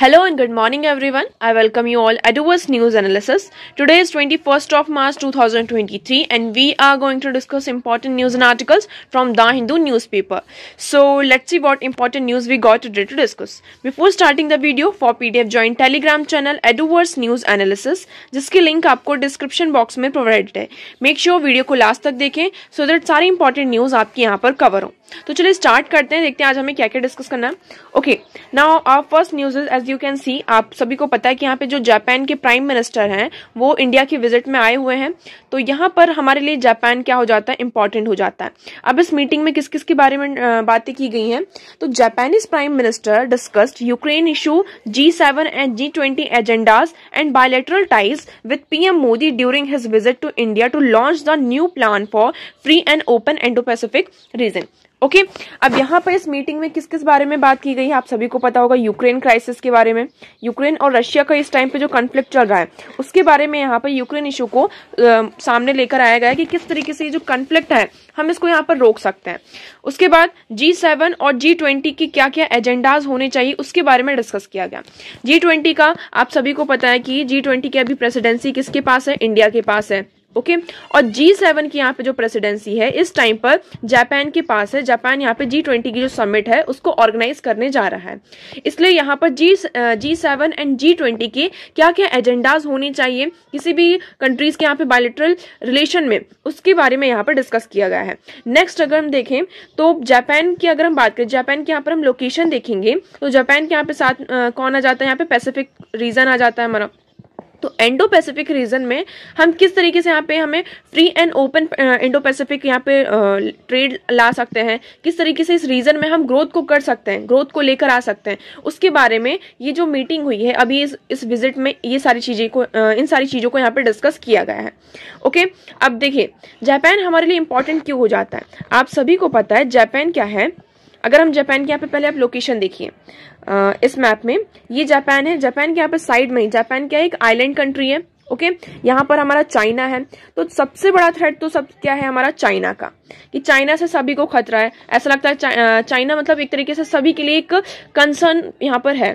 Hello and good morning everyone. I welcome you all at Adover's news analysis. Today is 21st of March 2023 and we are going to discuss important news and articles from The Hindu newspaper. So let's see what important news we got today to discuss. Before starting the video for PDF join Telegram channel Adover's news analysis जिसकी link आपको description box में provided है. Make sure sure video को last तक देखें so that सारी important news आपके यहाँ पर कवर हो तो चलिए स्टार्ट करते हैं देखते हैं आज हमें क्या क्या डिस्कस करना है okay now our first news is as you can see आप सभी को पता है कि यहाँ पे जो जापान के प्राइम मिनिस्टर हैं वो इंडिया की विजिट में आए हुए हैं तो यहाँ पर हमारे लिए जापान क्या हो जाता है इंपॉर्टेंट हो जाता है अब इस मीटिंग में किस किस के बारे में बातें की गई हैं तो Japanese prime minister discussed Ukraine issue G and G twenty agendas and bilateral ties with PM Modi during his visit to India to launch the new plan for free and open Indo Pacific region okay अब यहाँ पर इस meeting में किस किस बारे में बात की गई है आप सभी को पता होगा यूक्रेन क्राइसिस के बारे में यूक्रेन और रशिया का इस टाइम पे जो कन्फ्लिक्ट चल रहा है उसके बारे में यहाँ पर यूक्रेन इशू को आ, सामने लेकर आया गया कि किस तरीके से ये जो कन्फ्लिक्ट है हम इसको यहाँ पर रोक सकते हैं उसके बाद जी सेवन और जी ट्वेंटी की क्या क्या एजेंडाज होने चाहिए उसके बारे में डिस्कस किया गया जी ट्वेंटी का आप सभी को पता है कि जी ट्वेंटी की अभी प्रेसिडेंसी किसके पास है इंडिया के पास है ओके okay? और जी सेवन की यहाँ पे जो प्रेसिडेंसी है इस टाइम पर जापान के पास है जापान यहाँ पे जी ट्वेंटी की जो समिट है उसको ऑर्गेनाइज करने जा रहा है इसलिए यहाँ पर G G seven and G twenty के क्या क्या एजेंडाज होने चाहिए किसी भी कंट्रीज के यहाँ पे बायोलिट्रल रिलेशन में उसके बारे में यहाँ पर डिस्कस किया गया है नेक्स्ट अगर हम देखें तो जापान की अगर हम बात करें जापान के यहाँ पर हम लोकेशन देखेंगे तो जापान के यहाँ पे साथ आ, कौन आ जाता है यहाँ पे पैसिफिक रीजन आ जाता है हमारा तो एंडो पैसिफिक रीजन में हम किस तरीके से यहाँ पे हमें free and open Indo Pacific यहाँ पे ट्रेड ला सकते हैं किस तरीके से इस रीजन में हम ग्रोथ को कर सकते हैं ग्रोथ को लेकर आ सकते हैं उसके बारे में ये जो मीटिंग हुई है अभी इस इस विजिट में ये सारी चीज़ें को इन सारी चीज़ों को यहाँ पर डिस्कस किया गया है ओके अब देखिए जापान हमारे लिए इम्पोर्टेंट क्यों हो जाता है आप सभी को पता है जापान क्या है अगर हम जापान के यहाँ पे पहले आप लोकेशन देखिए इस मैप में ये जापान है जापान के यहाँ पे साइड में ही जापान क्या एक आइलैंड कंट्री है ओके यहाँ पर हमारा चाइना है तो सबसे बड़ा थ्रेट तो सब क्या है हमारा चाइना का कि चाइना से सभी को खतरा है ऐसा लगता है चाइना मतलब एक तरीके से सभी के लिए एक कंसर्न यहाँ पर है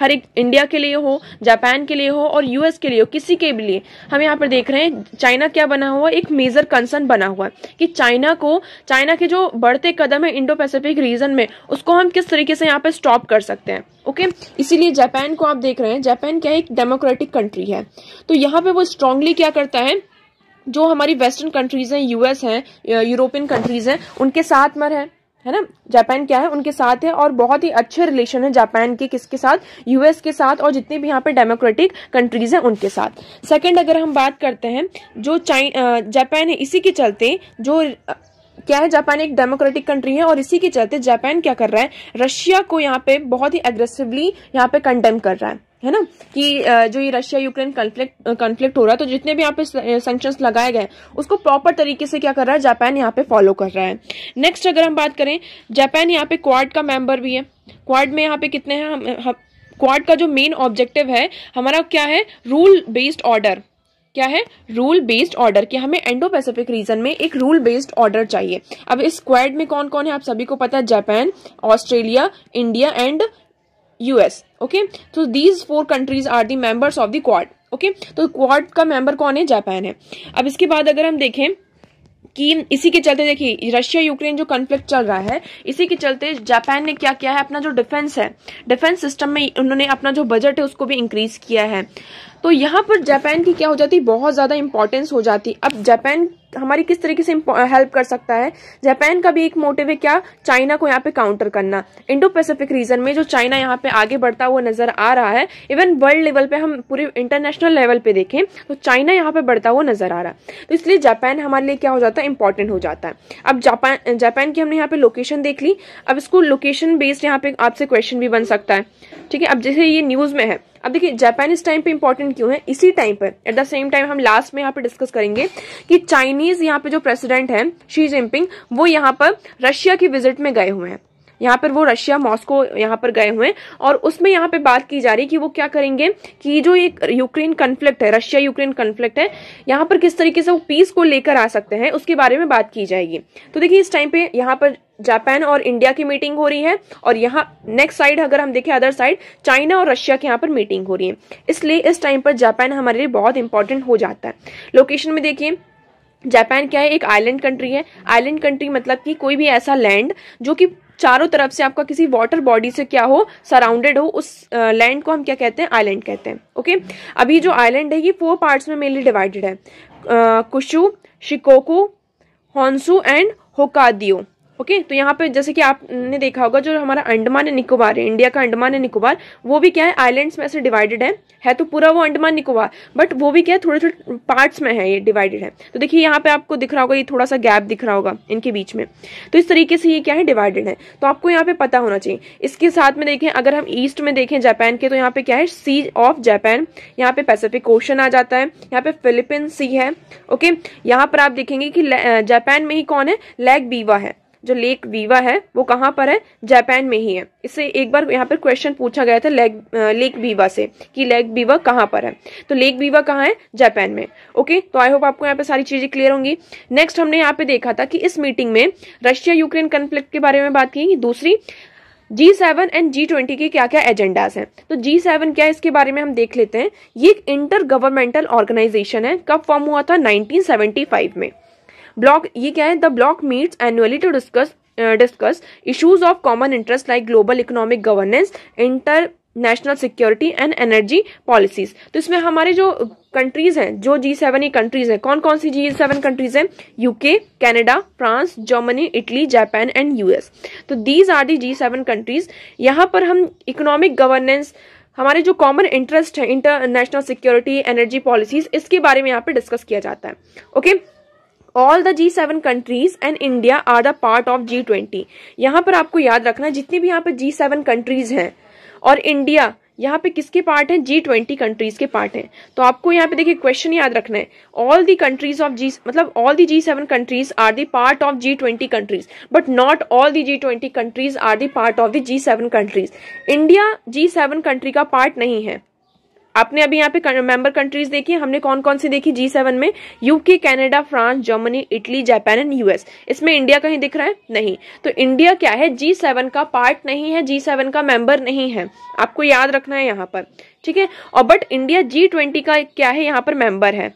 हर एक इंडिया के लिए हो जापान के लिए हो और यूएस के लिए हो किसी के भी लिए हम यहाँ पर देख रहे हैं चाइना क्या बना हुआ एक मेजर कंसर्न बना हुआ है कि चाइना को चाइना के जो बढ़ते कदम है इंडो पैसिफिक रीजन में उसको हम किस तरीके से यहाँ पर स्टॉप कर सकते हैं ओके इसीलिए जापान को आप देख रहे हैं जापान क्या एक डेमोक्रेटिक कंट्री है तो यहाँ पे वो स्ट्रांगली क्या करता है जो हमारी वेस्टर्न कंट्रीज हैं यूएस हैं यूरोपियन कंट्रीज हैं उनके साथ मर है है ना जापान क्या है उनके साथ है और बहुत ही अच्छे रिलेशन है जापान के किसके साथ यूएस के साथ और जितने भी यहाँ पे डेमोक्रेटिक कंट्रीज हैं उनके साथ सेकंड अगर हम बात करते हैं जो जापान है इसी के चलते जो क्या है जापान एक डेमोक्रेटिक कंट्री है और इसी के चलते जापान क्या कर रहा है रशिया को यहाँ पे बहुत ही एग्रेसिवली यहाँ पे कंडेम कर रहा है है ना कि जो ये रशिया यूक्रेन कंफ्लिक्ट कंफ्लिक्ट हो रहा है तो जितने भी यहाँ पे सेंक्शन लगाए गए उसको प्रॉपर तरीके से क्या कर रहा है जापान यहाँ पे फॉलो कर रहा है नेक्स्ट अगर हम बात करें जापान यहाँ पे क्वाड का मेंबर भी है क्वाड में यहाँ पे कितने हैं क्वाड का जो मेन ऑब्जेक्टिव है हमारा क्या है रूल बेस्ड ऑर्डर क्या है रूल बेस्ड ऑर्डर कि हमें एंडो पैसिफिक रीजन में एक रूल बेस्ड ऑर्डर चाहिए अब इस स्क्वाड में कौन कौन है आप सभी को पता है Japan Australia India and US okay तो these four countries are the members of the Quad okay तो क्वाड का मेंबर कौन है जापान है अब इसके बाद अगर हम देखें कि इसी के चलते देखिए रशिया यूक्रेन जो कन्फ्लिक्ट चल रहा है इसी के चलते जापान ने क्या किया है अपना जो डिफेंस है डिफेंस सिस्टम में उन्होंने अपना जो बजट है उसको भी इंक्रीज किया है तो यहाँ पर जापान की क्या हो जाती है बहुत ज़्यादा इंपॉर्टेंस हो जाती अब जापान हमारी किस तरीके से हेल्प कर सकता है जापान का भी एक मोटिव है क्या चाइना को यहाँ पे काउंटर करना इंडो पैसिफिक रीजन में जो चाइना यहाँ पे आगे बढ़ता हुआ नजर आ रहा है इवन वर्ल्ड लेवल पे हम पूरे इंटरनेशनल लेवल पे देखें तो चाइना यहाँ पे बढ़ता हुआ नजर आ रहा है तो इसलिए जापान हमारे लिए क्या हो जाता है इंपॉर्टेंट हो जाता है अब जापान जापान की हमने यहाँ पे लोकेशन देख ली अब इसको लोकेशन बेस्ड यहाँ पे आपसे क्वेश्चन भी बन सकता है ठीक है अब जैसे ये न्यूज में है अब देखिए जापानीज टाइम पे इंपॉर्टेंट क्यों है इसी टाइम पर एट द सेम टाइम हम लास्ट में यहाँ पे डिस्कस करेंगे कि चाइनीज यहाँ पे जो प्रेसिडेंट है शी जिनपिंग वो यहाँ पर रशिया की विजिट में गए हुए हैं यहाँ पर वो रशिया मॉस्को यहाँ पर गए हुए हैं और उसमें यहाँ पे बात की जा रही है कि वो क्या करेंगे कि जो ये यूक्रेन कन्फ्लिक्ट है रशिया यूक्रेन कन्फ्लिक्ट है यहाँ पर किस तरीके से वो पीस को लेकर आ सकते हैं उसके बारे में बात की जाएगी तो देखिए इस टाइम पे यहाँ पर जापान और इंडिया की मीटिंग हो रही है और यहाँ नेक्स्ट साइड अगर हम देखें अदर साइड चाइना और रशिया की यहाँ पर मीटिंग हो रही है इसलिए इस टाइम पर जापान हमारे लिए बहुत इंपॉर्टेंट हो जाता है लोकेशन में देखिए जापान क्या है एक आइलैंड कंट्री है आइलैंड कंट्री मतलब कि कोई भी ऐसा लैंड जो कि चारों तरफ से आपका किसी वाटर बॉडी से क्या हो सराउंडेड हो उस लैंड को हम क्या कहते हैं आइलैंड कहते हैं ओके अभी जो आइलैंड है ये फोर पार्ट्स में मेनली डिवाइडेड है Kyushu Shikoku Honshu and Hokkaido okay तो यहाँ पे जैसे कि आपने देखा होगा जो हमारा अंडमान है निकोबार है इंडिया का अंडमान है निकोबार वो भी क्या है आइलैंड्स में से डिवाइडेड है है तो पूरा वो अंडमान निकोबार बट वो भी क्या है थोड़े थोड़े पार्ट्स में है ये डिवाइडेड है तो देखिए यहाँ पे आपको दिख रहा होगा ये थोड़ा सा गैप दिख रहा होगा इनके बीच में तो इस तरीके से ये क्या है डिवाइडेड है तो आपको यहाँ पे पता होना चाहिए इसके साथ में देखें अगर हम ईस्ट में देखें जापान के तो यहाँ पे क्या है सी ऑफ जापान यहाँ पे पैसेफिक ओशन आ जाता है यहाँ पे फिलिपिन सी है ओके यहाँ पर आप देखेंगे कि जापान में ही कौन है लैग बीवा है जो लेक वीवा है वो कहाँ पर है जापान में ही है इससे एक बार यहाँ पर क्वेश्चन पूछा गया था लेक लेक वीवा से कि लेक वीवा कहाँ पर है तो लेक वीवा कहाँ है जापान में ओके तो आई होप आपको यहाँ पे सारी चीज़ें क्लियर होंगी नेक्स्ट हमने यहाँ पे देखा था कि इस मीटिंग में रशिया यूक्रेन कन्फ्लिक्ट के बारे में बात की दूसरी G seven and G twenty के क्या क्या एजेंडाज हैं तो जी सेवन क्या है इसके बारे में हम देख लेते हैं ये एक इंटर गवर्नमेंटल ऑर्गेनाइजेशन है कब फॉर्म हुआ था 1975 में ब्लॉक ये क्या है the block meets annually to discuss discuss issues of common interest like global economic governance international security and energy policies तो इसमें हमारे जो कंट्रीज हैं जो जी सेवन ई कंट्रीज हैं कौन कौन सी जी सेवन कंट्रीज हैं UK Canada France Germany Italy Japan and US तो these are the G seven countries यहाँ पर हम इकोनॉमिक गवर्नेंस हमारे जो कॉमन इंटरेस्ट है इंटरनेशनल सिक्योरिटी एनर्जी पॉलिसीज इसके बारे में यहाँ पर डिस्कस किया जाता है okay okay? All the G seven countries and India are the part of G twenty यहाँ पर आपको याद रखना जितनी भी यहाँ पर जी सेवन कंट्रीज हैं और इंडिया यहाँ पे किसके पार्ट हैं जी ट्वेंटी कंट्रीज के पार्ट हैं तो आपको यहाँ पे देखिए क्वेश्चन याद रखना है all the countries of G मतलब all the G seven countries are the part of G twenty countries but not all the G twenty countries are the part of the G seven countries India G seven country का part नहीं है आपने अभी यहाँ पे member countries देखी हमने कौन कौन सी देखी जी सेवन में UK Canada France Germany Italy Japan and US इसमें इंडिया कहीं दिख रहा है नहीं तो इंडिया क्या है जी सेवन का पार्ट नहीं है जी सेवन का मेंबर नहीं है आपको याद रखना है यहाँ पर ठीक है और बट इंडिया जी ट्वेंटी का क्या है यहाँ पर मेंबर है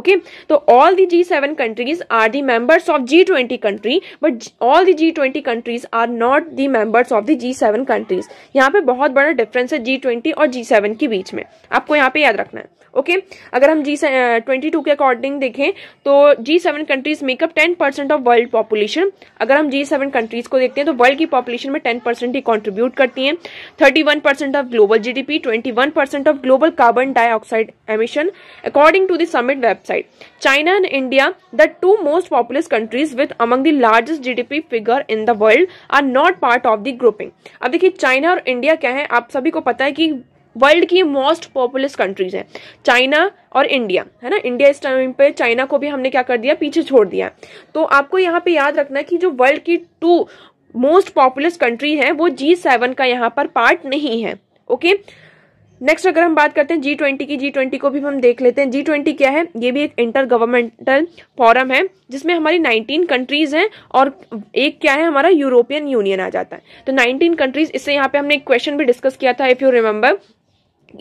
ओके तो all the G seven countries are the members of G twenty country but all the G twenty countries are not the members of the G seven countries यहाँ पे बहुत बड़ा डिफरेंस है जी ट्वेंटी और जी seven के बीच में आपको यहाँ पे याद रखना है ओके अगर हम जी ट्वेंटी टू के अकॉर्डिंग देखें तो G seven countries make up ten percent of world population अगर हम जी सेवन कंट्रीज को देखते हैं तो वर्ल्ड की पॉपुलेशन में टेन परसेंट ही कॉन्ट्रीब्यूट करती हैं thirty one percent of global GDP twenty one percent of global carbon dioxide emission according to the summit website China and India the two most populous countries with among the largest GDP figure in the world are not part of the grouping अब देखिए China और India क्या है आप सभी को पता है कि वर्ल्ड की मोस्ट पॉपुलस कंट्रीज हैं चाइना और इंडिया है ना इंडिया इस टाइम पे चाइना को भी हमने क्या कर दिया पीछे छोड़ दिया तो आपको यहाँ पे याद रखना कि जो वर्ल्ड की टू मोस्ट पॉपुलस कंट्री है वो जी सेवन का यहाँ पर पार्ट नहीं है ओके नेक्स्ट अगर हम बात करते हैं जी ट्वेंटी की जी ट्वेंटी को भी हम देख लेते हैं जी ट्वेंटी क्या है ये भी एक इंटर गवर्नमेंटल फॉरम है जिसमें हमारी नाइनटीन कंट्रीज हैं और एक क्या है हमारा यूरोपियन यूनियन आ जाता है तो नाइनटीन कंट्रीज इससे यहाँ पे हमने एक क्वेश्चन भी डिस्कस किया था इफ यू रिमेम्बर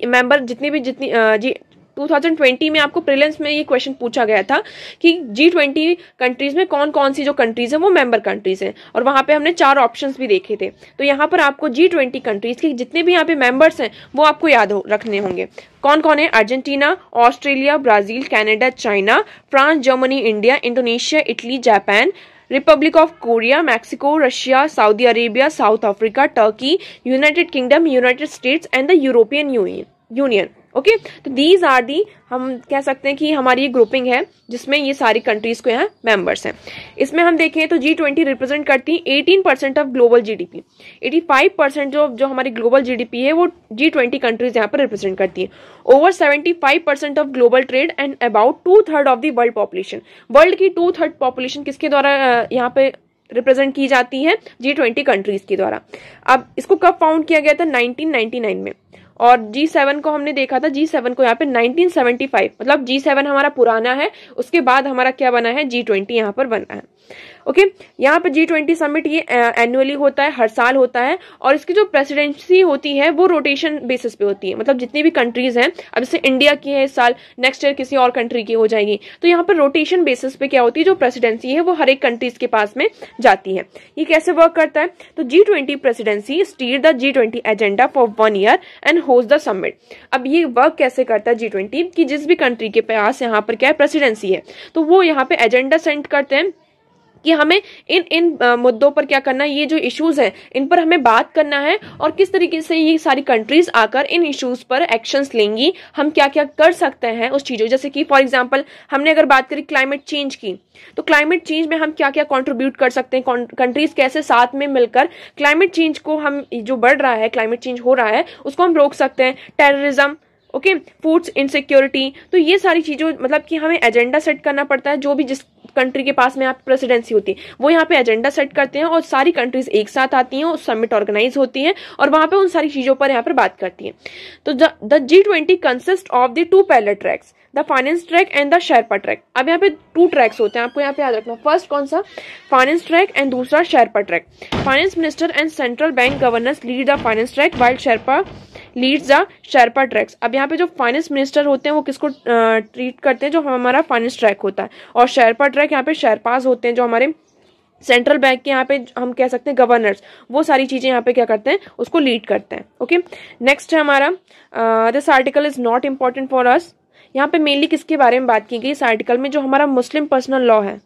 मेंबर जितनी भी जितनी जी 2020 में आपको प्रिलियंस में ये क्वेश्चन पूछा गया था कि जी ट्वेंटी कंट्रीज में कौन कौन सी जो कंट्रीज हैं वो मेंबर कंट्रीज हैं और वहाँ पे हमने चार ऑप्शंस भी देखे थे तो यहाँ पर आपको जी ट्वेंटी कंट्रीज के जितने भी यहाँ पे मेंबर्स हैं वो आपको याद हो रखने होंगे कौन कौन है Argentina Australia Brazil Canada China France Germany India Indonesia Italy Japan Republic of Korea, Mexico, Russia, Saudi Arabia, South Africa, Turkey, United Kingdom, United States and the European Union. Okay तो दीज आर दी हम कह सकते हैं कि हमारी ये grouping है जिसमें ये सारी कंट्रीज को यहाँ मेंबर्स हैं इसमें हम देखें तो जी ट्वेंटी रिप्रेजेंट करती है eighteen percent of global GDP 85 percent जो जो हमारी ग्लोबल जीडीपी है वो जी ट्वेंटी कंट्रीज यहाँ पर रिप्रेजेंट करती है over 75 percent of global trade and about two third of the world population world की टू थर्ड पॉपुलेशन किसके द्वारा यहाँ पे रिप्रेजेंट की जाती है जी ट्वेंटी कंट्रीज के द्वारा अब इसको कब फाउंड किया गया था नाइन में और जी सेवन को हमने देखा था जी सेवन को यहाँ पे 1975 मतलब जी सेवन हमारा पुराना है उसके बाद हमारा क्या बना है जी ट्वेंटी यहाँ पर बना है ओके यहाँ पे जी ट्वेंटी समिट ये एनुअली होता है हर साल होता है और इसकी जो प्रेसिडेंसी होती है वो रोटेशन बेसिस पे होती है मतलब जितनी भी कंट्रीज हैं अब जैसे इंडिया की है इस साल नेक्स्ट ईयर किसी और कंट्री की हो जाएगी तो यहाँ पर रोटेशन बेसिस पे क्या होती है जो प्रेसिडेंसी है वो हर एक कंट्रीज के पास में जाती है ये कैसे वर्क करता है तो G twenty presidency steer the G twenty agenda for one year and होज द समिट अब ये वर्क कैसे करता है जी ट्वेंटी की जिस भी कंट्री के पास यहाँ पर क्या है प्रेसिडेंसी है तो वो यहाँ पे एजेंडा सेंड करते हैं कि हमें इन इन मुद्दों पर क्या करना है ये जो इश्यूज हैं इन पर हमें बात करना है और किस तरीके से ये सारी कंट्रीज आकर इन इश्यूज पर एक्शंस लेंगी हम क्या क्या कर सकते हैं उस चीज़ों जैसे कि फॉर एग्जाम्पल हमने अगर बात करी क्लाइमेट चेंज की तो क्लाइमेट चेंज में हम क्या क्या कंट्रीब्यूट कर सकते हैं कंट्रीज कैसे साथ में मिलकर क्लाइमेट चेंज को हम जो बढ़ रहा है क्लाइमेट चेंज हो रहा है उसको हम रोक सकते हैं टेररिज्म ओके फूड्स इनसिक्योरिटी तो ये सारी चीज़ों मतलब कि हमें एजेंडा सेट करना पड़ता है जो भी जिस कंट्री के पास में यहाँ पे प्रेसिडेंसी होती है वो यहाँ पे एजेंडा सेट करते हैं और सारी कंट्रीज एक साथ आती हैं और समिट ऑर्गेनाइज होती है और वहां पे उन सारी चीजों पर यहाँ पर बात करती है तो the G twenty consist of the two pillar tracks the finance track and the Sherpa track अब यहाँ पे टू ट्रैक्स होते हैं आपको यहाँ पे याद रखना फर्स्ट कौन सा फाइनेंस ट्रैक एंड दूसरा Sherpa track finance minister and central bank governors lead the finance track while Sherpa leads the Sherpa tracks अब यहाँ पे जो फाइनेंस मिनिस्टर होते हैं वो किसको ट्रीट करते हैं जो हमारा फाइनेंस ट्रैक होता है और शेरपा ट्रैक यहाँ पे शेरपाज होते हैं जो हमारे सेंट्रल बैंक के यहाँ पे हम कह सकते हैं गवर्नर्स वो सारी चीजें यहाँ पे क्या करते हैं उसको लीड करते हैं ओके नेक्स्ट है हमारा this article is not important for us यहाँ पे मेनली किसके बारे में बात की गई इस आर्टिकल में जो हमारा मुस्लिम पर्सनल लॉ है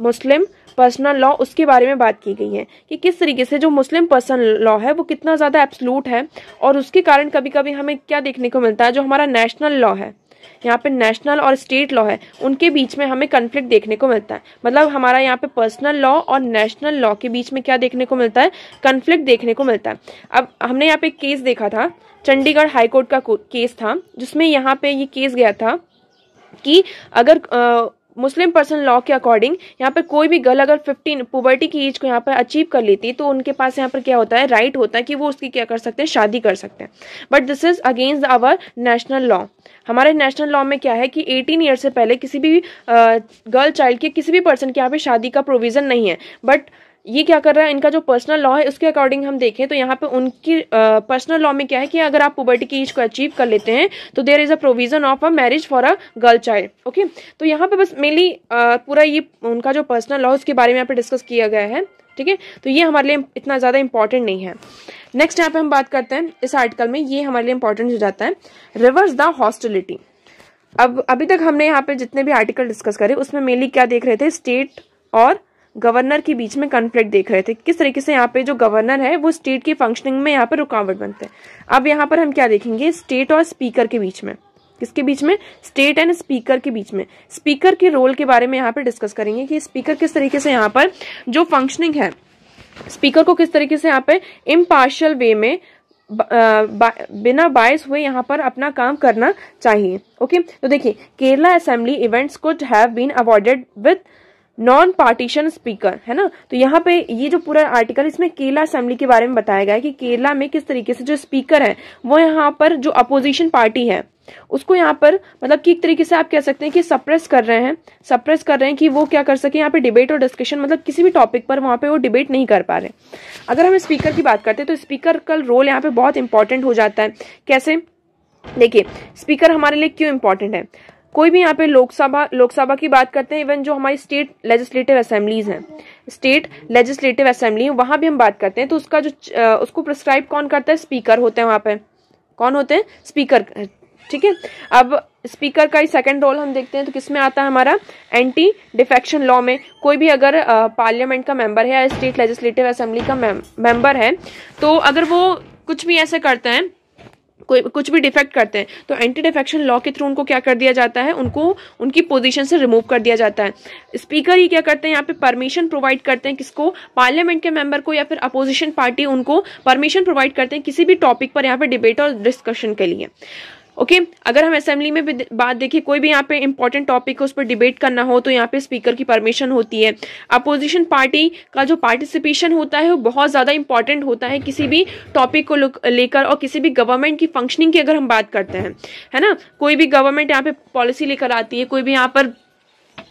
मुस्लिम पर्सनल लॉ उसके बारे में बात की गई है कि किस तरीके से जो मुस्लिम पर्सनल लॉ है वो कितना ज़्यादा एब्सलूट है और उसके कारण कभी कभी हमें क्या देखने को मिलता है जो हमारा नेशनल लॉ है यहाँ पे नेशनल और स्टेट लॉ है उनके बीच में हमें कन्फ्लिक्ट देखने को मिलता है मतलब हमारा यहाँ पे पर्सनल लॉ और नेशनल लॉ के बीच में क्या देखने को मिलता है कन्फ्लिक्ट देखने को मिलता है अब हमने यहाँ पे केस देखा था चंडीगढ़ हाईकोर्ट का केस था जिसमें यहाँ पे ये केस गया था कि अगर मुस्लिम पर्सन लॉ के अकॉर्डिंग यहाँ पर कोई भी गर्ल अगर फिफ्टीन पुबर्टी की एज को यहाँ पर अचीव कर लेती तो उनके पास यहाँ पर क्या होता है राइट होता है कि वो उसकी क्या कर सकते हैं शादी कर सकते हैं but this is against our national law हमारे नेशनल लॉ में क्या है कि 18 ईयर से पहले किसी भी गर्ल चाइल्ड के किसी भी पर्सन के यहाँ पर शादी का प्रोविज़न नहीं है बट ये क्या कर रहा है इनका जो पर्सनल लॉ है उसके अकॉर्डिंग हम देखें तो यहाँ पे उनकी पर्सनल लॉ में क्या है कि अगर आप पुबर्टी की एज को अचीव कर लेते हैं तो there is a provision of a marriage for a girl child okay तो यहाँ पे बस मेनली पूरा ये उनका जो पर्सनल लॉ उसके बारे में यहाँ पे डिस्कस किया गया है ठीक है तो ये हमारे लिए इतना ज़्यादा इंपॉर्टेंट नहीं है नेक्स्ट यहाँ पे हम बात करते हैं इस आर्टिकल में ये हमारे लिए इंपॉर्टेंट हो जाता है रिवर्स द हॉस्टिलिटी अब अभी तक हमने यहाँ पे जितने भी आर्टिकल डिस्कस करे उसमें मेनली क्या देख रहे थे स्टेट और गवर्नर के बीच में कन्फ्लिक्ट देख रहे थे किस तरीके से यहाँ पे जो गवर्नर है वो स्टेट की फंक्शनिंग में यहाँ पर रुकावट बनते हैं अब यहाँ पर हम क्या देखेंगे स्टेट और स्पीकर के बीच में किसके बीच में स्टेट एंड स्पीकर के बीच में स्पीकर के रोल के बारे में यहाँ पर डिस्कस करेंगे कि स्पीकर किस तरीके से यहाँ पर जो फंक्शनिंग है स्पीकर को किस तरीके से यहाँ पे इम्पार्शल वे में बिना बायस हुए यहाँ पर अपना काम करना चाहिए ओके तो देखिए Kerala assembly events could have been awarded with non partisan speaker है ना तो यहाँ पे ये जो पूरा आर्टिकल इसमें केरला असेंबली के बारे में बताया गया है कि केरला में किस तरीके से जो स्पीकर है वो यहाँ पर जो अपोजिशन पार्टी है उसको यहाँ पर मतलब कि एक तरीके से आप कह सकते हैं कि सप्रेस कर रहे हैं सप्रेस कर रहे हैं कि वो क्या कर सके यहाँ पे डिबेट और डिस्कशन मतलब किसी भी टॉपिक पर वहाँ पे वो डिबेट नहीं कर पा रहे अगर हम स्पीकर की बात करते हैं तो स्पीकर का रोल यहाँ पे बहुत इंपॉर्टेंट हो जाता है कैसे देखिए स्पीकर हमारे लिए क्यों इंपॉर्टेंट है कोई भी यहाँ पे लोकसभा लोकसभा की बात करते हैं इवन जो हमारी स्टेट लेजिस्लेटिव असेंबलीज हैं स्टेट लेजिस्लेटिव असेंबली वहां भी हम बात करते हैं तो उसका जो उसको प्रिस्क्राइब कौन करता है स्पीकर होते हैं वहां पे कौन होते हैं स्पीकर ठीक है अब स्पीकर का ही सेकंड रोल हम देखते हैं तो किसमें आता है हमारा एंटी डिफेक्शन लॉ में कोई भी अगर पार्लियामेंट का मेंबर है या स्टेट लेजिस्लेटिव असेंबली का मेंबर है तो अगर वो कुछ भी ऐसे करते हैं कोई कुछ भी डिफेक्ट करते हैं तो एंटी डिफेक्शन लॉ के थ्रू उनको क्या कर दिया जाता है उनको उनकी पोजीशन से रिमूव कर दिया जाता है स्पीकर ही क्या करते हैं यहाँ पे परमिशन प्रोवाइड करते हैं किसको पार्लियामेंट के मेंबर को या फिर अपोजिशन पार्टी उनको परमिशन प्रोवाइड करते हैं किसी भी टॉपिक पर यहाँ पे डिबेट और डिस्कशन के लिए ओके okay? अगर हम असेंबली में भी बात देखें कोई भी यहाँ पे इंपॉर्टेंट टॉपिक है उस पर डिबेट करना हो तो यहाँ पे स्पीकर की परमिशन होती है अपोजिशन पार्टी का जो पार्टिसिपेशन होता है वो बहुत ज़्यादा इंपॉर्टेंट होता है किसी भी टॉपिक को लेकर और किसी भी गवर्नमेंट की फंक्शनिंग की अगर हम बात करते हैं है ना कोई भी गवर्नमेंट यहाँ पे पॉलिसी लेकर आती है कोई भी यहाँ पर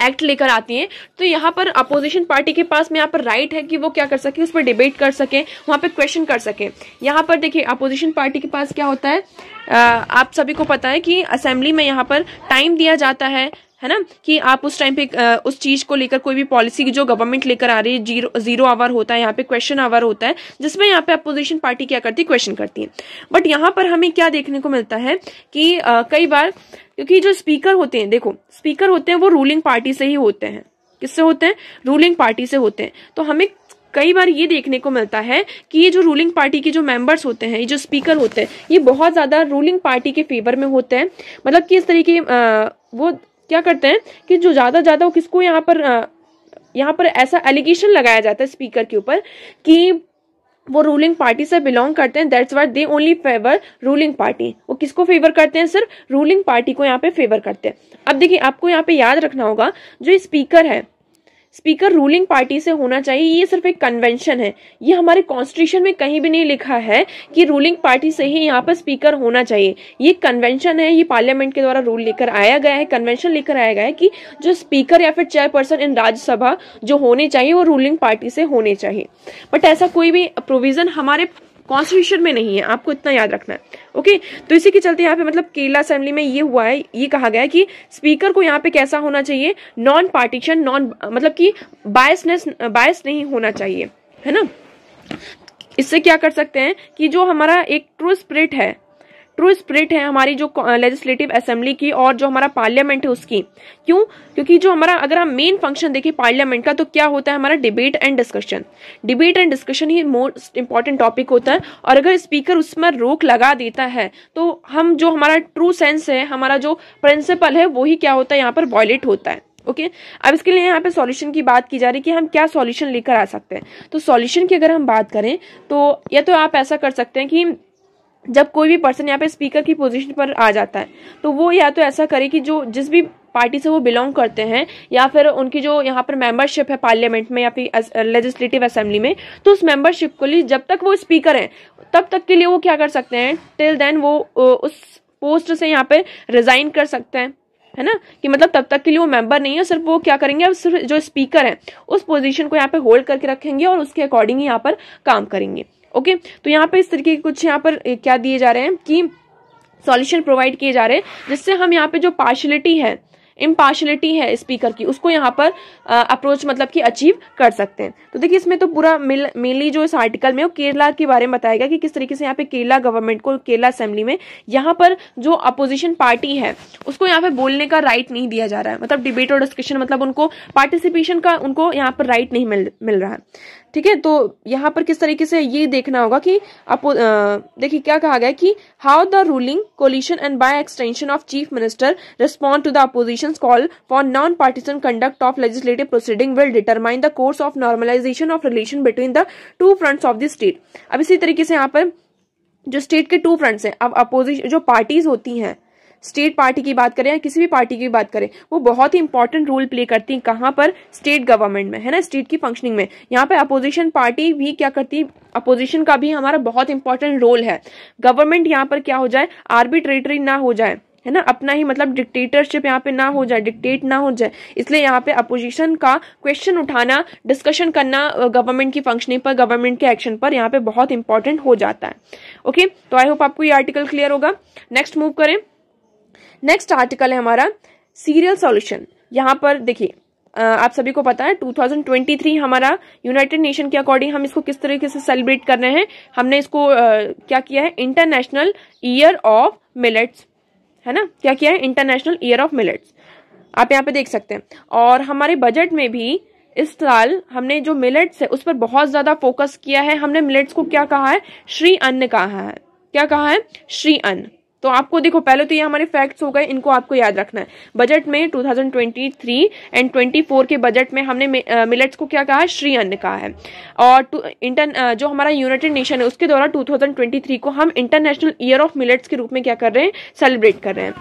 एक्ट लेकर आती हैं तो यहाँ पर अपोजिशन पार्टी के पास में यहाँ पर राइट है कि वो क्या कर सके उस पर डिबेट कर सके वहाँ पर क्वेश्चन कर सके यहाँ पर देखिए अपोजिशन पार्टी के पास क्या होता है आ, आप सभी को पता है कि असेंबली में यहाँ पर टाइम दिया जाता है है ना कि आप उस टाइम पे उस चीज को लेकर कोई भी पॉलिसी जो गवर्नमेंट लेकर आ रही है जीरो जीरो आवर होता है यहाँ पे क्वेश्चन आवर होता है जिसमें यहाँ पे अपोजिशन पार्टी क्या करती है क्वेश्चन करती है बट यहाँ पर हमें क्या देखने को मिलता है कि आ, कई बार क्योंकि जो स्पीकर होते हैं देखो स्पीकर होते हैं वो रूलिंग पार्टी से ही होते हैं किससे होते हैं रूलिंग पार्टी से होते हैं तो हमें कई बार ये देखने को मिलता है कि ये जो रूलिंग पार्टी के जो मेंबर्स होते हैं ये जो स्पीकर होते हैं ये बहुत ज्यादा रूलिंग पार्टी के फेवर में होते हैं मतलब कि इस तरीके वो क्या करते हैं कि जो ज़्यादा ज़्यादा वो किसको यहाँ पर यहाँ पर ऐसा एलिगेशन लगाया जाता है स्पीकर के ऊपर कि वो रूलिंग पार्टी से बिलोंग करते हैं that's what they only favour ruling party वो किसको फेवर करते हैं सिर्फ रूलिंग पार्टी को यहाँ पे फेवर करते हैं अब देखिए आपको यहाँ पे याद रखना होगा जो स्पीकर है स्पीकर रूलिंग पार्टी से होना चाहिए ये सिर्फ एक कन्वेंशन है ये हमारे कॉन्स्टिट्यूशन में कहीं भी नहीं लिखा है कि रूलिंग पार्टी से ही यहाँ पर स्पीकर होना चाहिए ये कन्वेंशन है ये पार्लियामेंट के द्वारा रूल लेकर आया गया है कन्वेंशन लेकर आया गया है कि जो स्पीकर या फिर चेयरपर्सन इन राज्यसभा जो होने चाहिए वो रूलिंग पार्टी से होने चाहिए बट ऐसा कोई भी प्रोविजन हमारे कॉन्स्टिट्यूशन में नहीं है आपको इतना याद रखना है ओके तो इसी के चलते यहाँ पे मतलब केरला असेंबली में ये हुआ है ये कहा गया है कि स्पीकर को यहाँ पे कैसा होना चाहिए नॉन पार्टीशन नॉन मतलब कि बायसनेस बायस नहीं होना चाहिए है ना इससे क्या कर सकते हैं कि जो हमारा एक ट्रू स्प्रिट है ट्रू स्प्रिट है हमारी जो लेजिस्लेटिव असेंबली की और जो हमारा पार्लियामेंट है उसकी क्यों क्योंकि जो हमारा अगर हम मेन फंक्शन देखें पार्लियामेंट का तो क्या होता है हमारा debate and discussion debate and discussion ही मोस्ट इंपॉर्टेंट टॉपिक होता है और अगर स्पीकर उसमें रोक लगा देता है तो हम जो हमारा ट्रू सेंस है हमारा जो प्रिंसिपल है वही क्या होता है यहाँ पर वॉयलेट होता है ओके okay? अब इसके लिए यहाँ पे सॉल्यूशन की बात की जा रही है कि हम क्या सॉल्यूशन लेकर आ सकते हैं तो सॉल्यूशन की अगर हम बात करें तो या तो आप ऐसा कर सकते हैं कि जब कोई भी पर्सन यहाँ पे स्पीकर की पोजीशन पर आ जाता है तो वो या तो ऐसा करे कि जो जिस भी पार्टी से वो बिलोंग करते हैं या फिर उनकी जो यहाँ पर मेंबरशिप है पार्लियामेंट में या फिर लेजिस्लेटिव असेंबली uh, में तो उस मेंबरशिप को लिए जब तक वो स्पीकर हैं तब तक के लिए वो क्या कर सकते हैं टिल देन वो uh, उस पोस्ट से यहाँ पे रिजाइन कर सकते हैं है ना कि मतलब तब तक के लिए वो मेंबर नहीं है सिर्फ वो क्या करेंगे अब सिर्फ जो स्पीकर है उस पोजीशन को यहाँ पे होल्ड करके रखेंगे और उसके अकॉर्डिंग ही यहाँ पर काम करेंगे ओके तो यहाँ पे इस तरीके के कुछ यहाँ पर क्या दिए जा रहे हैं कि सॉल्यूशन प्रोवाइड किए जा रहे हैं जिससे हम यहाँ पे जो पार्शलिटी है इम्पार्शलिटी है स्पीकर की उसको यहाँ पर अप्रोच मतलब कि अचीव कर सकते हैं तो देखिए इसमें तो पूरा मेनली जो इस आर्टिकल में वो केरला के बारे में बताया गया कि किस तरीके से यहाँ पे केरला गवर्नमेंट को केरला असेंबली में यहाँ पर जो अपोजिशन पार्टी है उसको यहाँ पे बोलने का राइट नहीं दिया जा रहा है मतलब डिबेट और डिस्कशन मतलब उनको पार्टिसिपेशन का उनको यहाँ पर राइट नहीं मिल मिल रहा है ठीक है तो यहाँ पर किस तरीके से ये देखना होगा कि अपो देखिए क्या कहा गया कि how the ruling coalition and by extension of chief minister respond to the opposition call for non partisan conduct of legislative proceeding will determine the course of normalisation of relation between the two fronts of the state अब इसी तरीके से यहाँ पर जो state के to fronts हैं अब अपोजिशन जो पार्टीज होती हैं स्टेट पार्टी की बात करें या किसी भी पार्टी की बात करें वो बहुत ही इंपॉर्टेंट रोल प्ले करती है कहाँ पर स्टेट गवर्नमेंट में है ना स्टेट की फंक्शनिंग में यहाँ पर अपोजिशन पार्टी भी क्या करती है अपोजिशन का भी हमारा बहुत इंपॉर्टेंट रोल है गवर्नमेंट यहाँ पर क्या हो जाए आर्बिट्रेटरी ना हो जाए है ना अपना ही मतलब डिक्टेटरशिप यहाँ पे ना हो जाए डिक्टेट ना हो जाए इसलिए यहाँ पे अपोजिशन का क्वेश्चन उठाना डिस्कशन करना गवर्नमेंट की फंक्शनिंग पर गवर्नमेंट के एक्शन पर यहाँ पे बहुत इंपॉर्टेंट हो जाता है ओके तो आई होप आपको ये आर्टिकल क्लियर होगा नेक्स्ट मूव करें नेक्स्ट आर्टिकल है हमारा सीरियल सॉल्यूशन यहाँ पर देखिए आप सभी को पता है 2023 हमारा यूनाइटेड नेशन के अकॉर्डिंग हम इसको किस तरीके से सेलिब्रेट कर रहे हैं हमने इसको क्या किया है इंटरनेशनल ईयर ऑफ मिलेट्स है ना क्या किया है इंटरनेशनल ईयर ऑफ मिलेट्स आप यहाँ पे देख सकते हैं और हमारे बजट में भी इस साल हमने जो मिलेट्स है उस पर बहुत ज्यादा फोकस किया है हमने मिलेट्स को क्या कहा है श्री अन्न कहा है क्या कहा है श्री अन्न तो आपको देखो पहले तो ये हमारे फैक्ट्स हो गए इनको आपको याद रखना है बजट में 2023 एंड 24 के बजट में हमने मिलेट्स को क्या कहा श्री अन्न कहा है और इंटर जो हमारा यूनाइटेड नेशन है उसके द्वारा 2023 को हम इंटरनेशनल ईयर ऑफ मिलेट्स के रूप में क्या कर रहे हैं सेलिब्रेट कर रहे हैं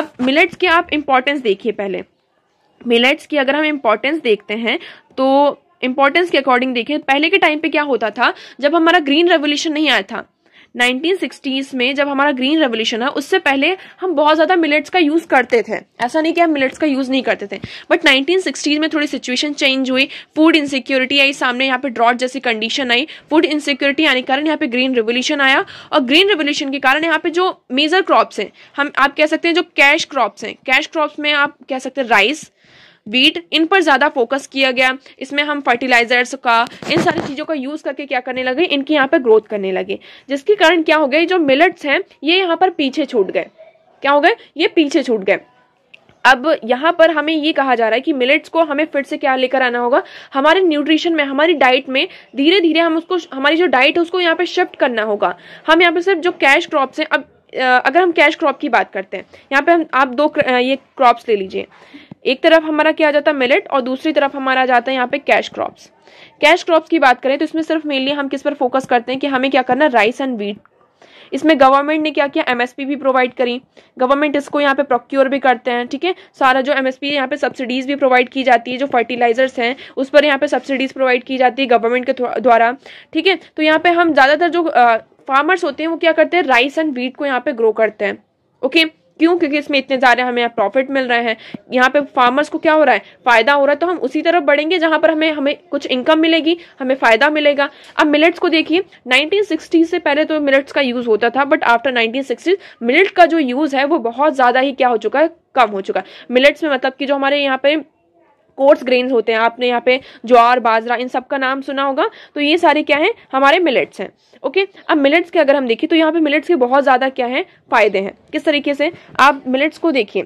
अब मिलेट्स की आप इंपॉर्टेंस देखिए पहले मिलेट्स की अगर हम इंपॉर्टेंस देखते हैं तो इंपॉर्टेंस के अकॉर्डिंग देखिए पहले के टाइम पे क्या होता था जब हमारा ग्रीन रेवोल्यूशन नहीं आया था 1960s में जब हमारा ग्रीन रेवोल्यूशन है उससे पहले हम बहुत ज़्यादा मिलेट्स का यूज़ करते थे ऐसा नहीं कि हम मिलेट्स का यूज़ नहीं करते थे बट 1960s में थोड़ी सिचुएशन चेंज हुई फूड इनसिक्योरिटी आई सामने यहाँ पे ड्रॉट जैसी कंडीशन आई फूड इनसिक्योरिटी आने के कारण यहाँ पे ग्रीन रेवोल्यूशन आया और ग्रीन रेवोल्यूशन के कारण यहाँ पे जो मेजर क्रॉप्स हैं हम आप कह सकते हैं जो कैश क्रॉप्स हैं कैश क्रॉप्स में आप कह सकते हैं राइस बीट इन पर ज़्यादा फोकस किया गया इसमें हम फर्टिलाइजर्स का इन सारी चीज़ों का यूज़ करके क्या करने लगे इनकी यहाँ पर ग्रोथ करने लगे जिसके कारण क्या हो गए जो मिलट्स हैं ये यहाँ पर पीछे छूट गए क्या हो गए ये पीछे छूट गए अब यहाँ पर हमें ये कहा जा रहा है कि मिलेट्स को हमें फिर से क्या लेकर आना होगा हमारे न्यूट्रिशन में हमारी डाइट में धीरे धीरे हम उसको हमारी जो डाइट है उसको यहाँ पे शिफ्ट करना होगा हम यहाँ पे सिर्फ जो कैश क्रॉप्स हैं अब अगर हम कैश क्रॉप की बात करते हैं यहाँ पे हम आप दो ये क्रॉप्स ले लीजिए एक तरफ हमारा क्या आ जाता है मिलेट और दूसरी तरफ हमारा आ जाता है यहाँ पे कैश क्रॉप्स कैश क्रॉप्स की बात करें तो इसमें सिर्फ मेनली हम किस पर फोकस करते हैं कि हमें क्या करना राइस एंड वीट इसमें गवर्नमेंट ने क्या किया एमएसपी भी प्रोवाइड करी गवर्नमेंट इसको यहाँ पे प्रोक्योर भी करते हैं ठीक है सारा जो एमएसपी है यहाँ पे सब्सिडीज भी प्रोवाइड की जाती है जो फर्टिलाइजर्स हैं उस पर यहाँ पे सब्सिडीज प्रोवाइड की जाती है गवर्नमेंट के द्वारा ठीक है तो यहाँ पे हम ज़्यादातर जो फार्मर्स होते हैं वो क्या करते हैं राइस एंड वीट को यहाँ पे ग्रो करते हैं ओके okay? क्यों क्योंकि इसमें इतने ज़्यादा हमें प्रॉफिट मिल रहे हैं यहाँ पे फार्मर्स को क्या हो रहा है फ़ायदा हो रहा है तो हम उसी तरफ बढ़ेंगे जहाँ पर हमें हमें कुछ इनकम मिलेगी हमें फ़ायदा मिलेगा अब मिलेट्स को देखिए नाइनटीन से पहले तो मिलट्स का यूज़ होता था बट आफ्टर नाइनटीन मिलट का जो यूज़ है वो बहुत ज़्यादा ही क्या हो चुका है कम हो चुका है मिलेट्स में मतलब कि जो हमारे यहाँ पे कोर्स ग्रेन्स होते हैं आपने यहाँ पे ज्वार बाजरा इन सब का नाम सुना होगा तो ये सारे क्या हैं हमारे मिलेट्स हैं ओके अब मिलेट्स के अगर हम देखें तो यहाँ पे मिलेट्स के बहुत ज़्यादा क्या हैं फायदे हैं किस तरीके से आप मिलेट्स को देखिए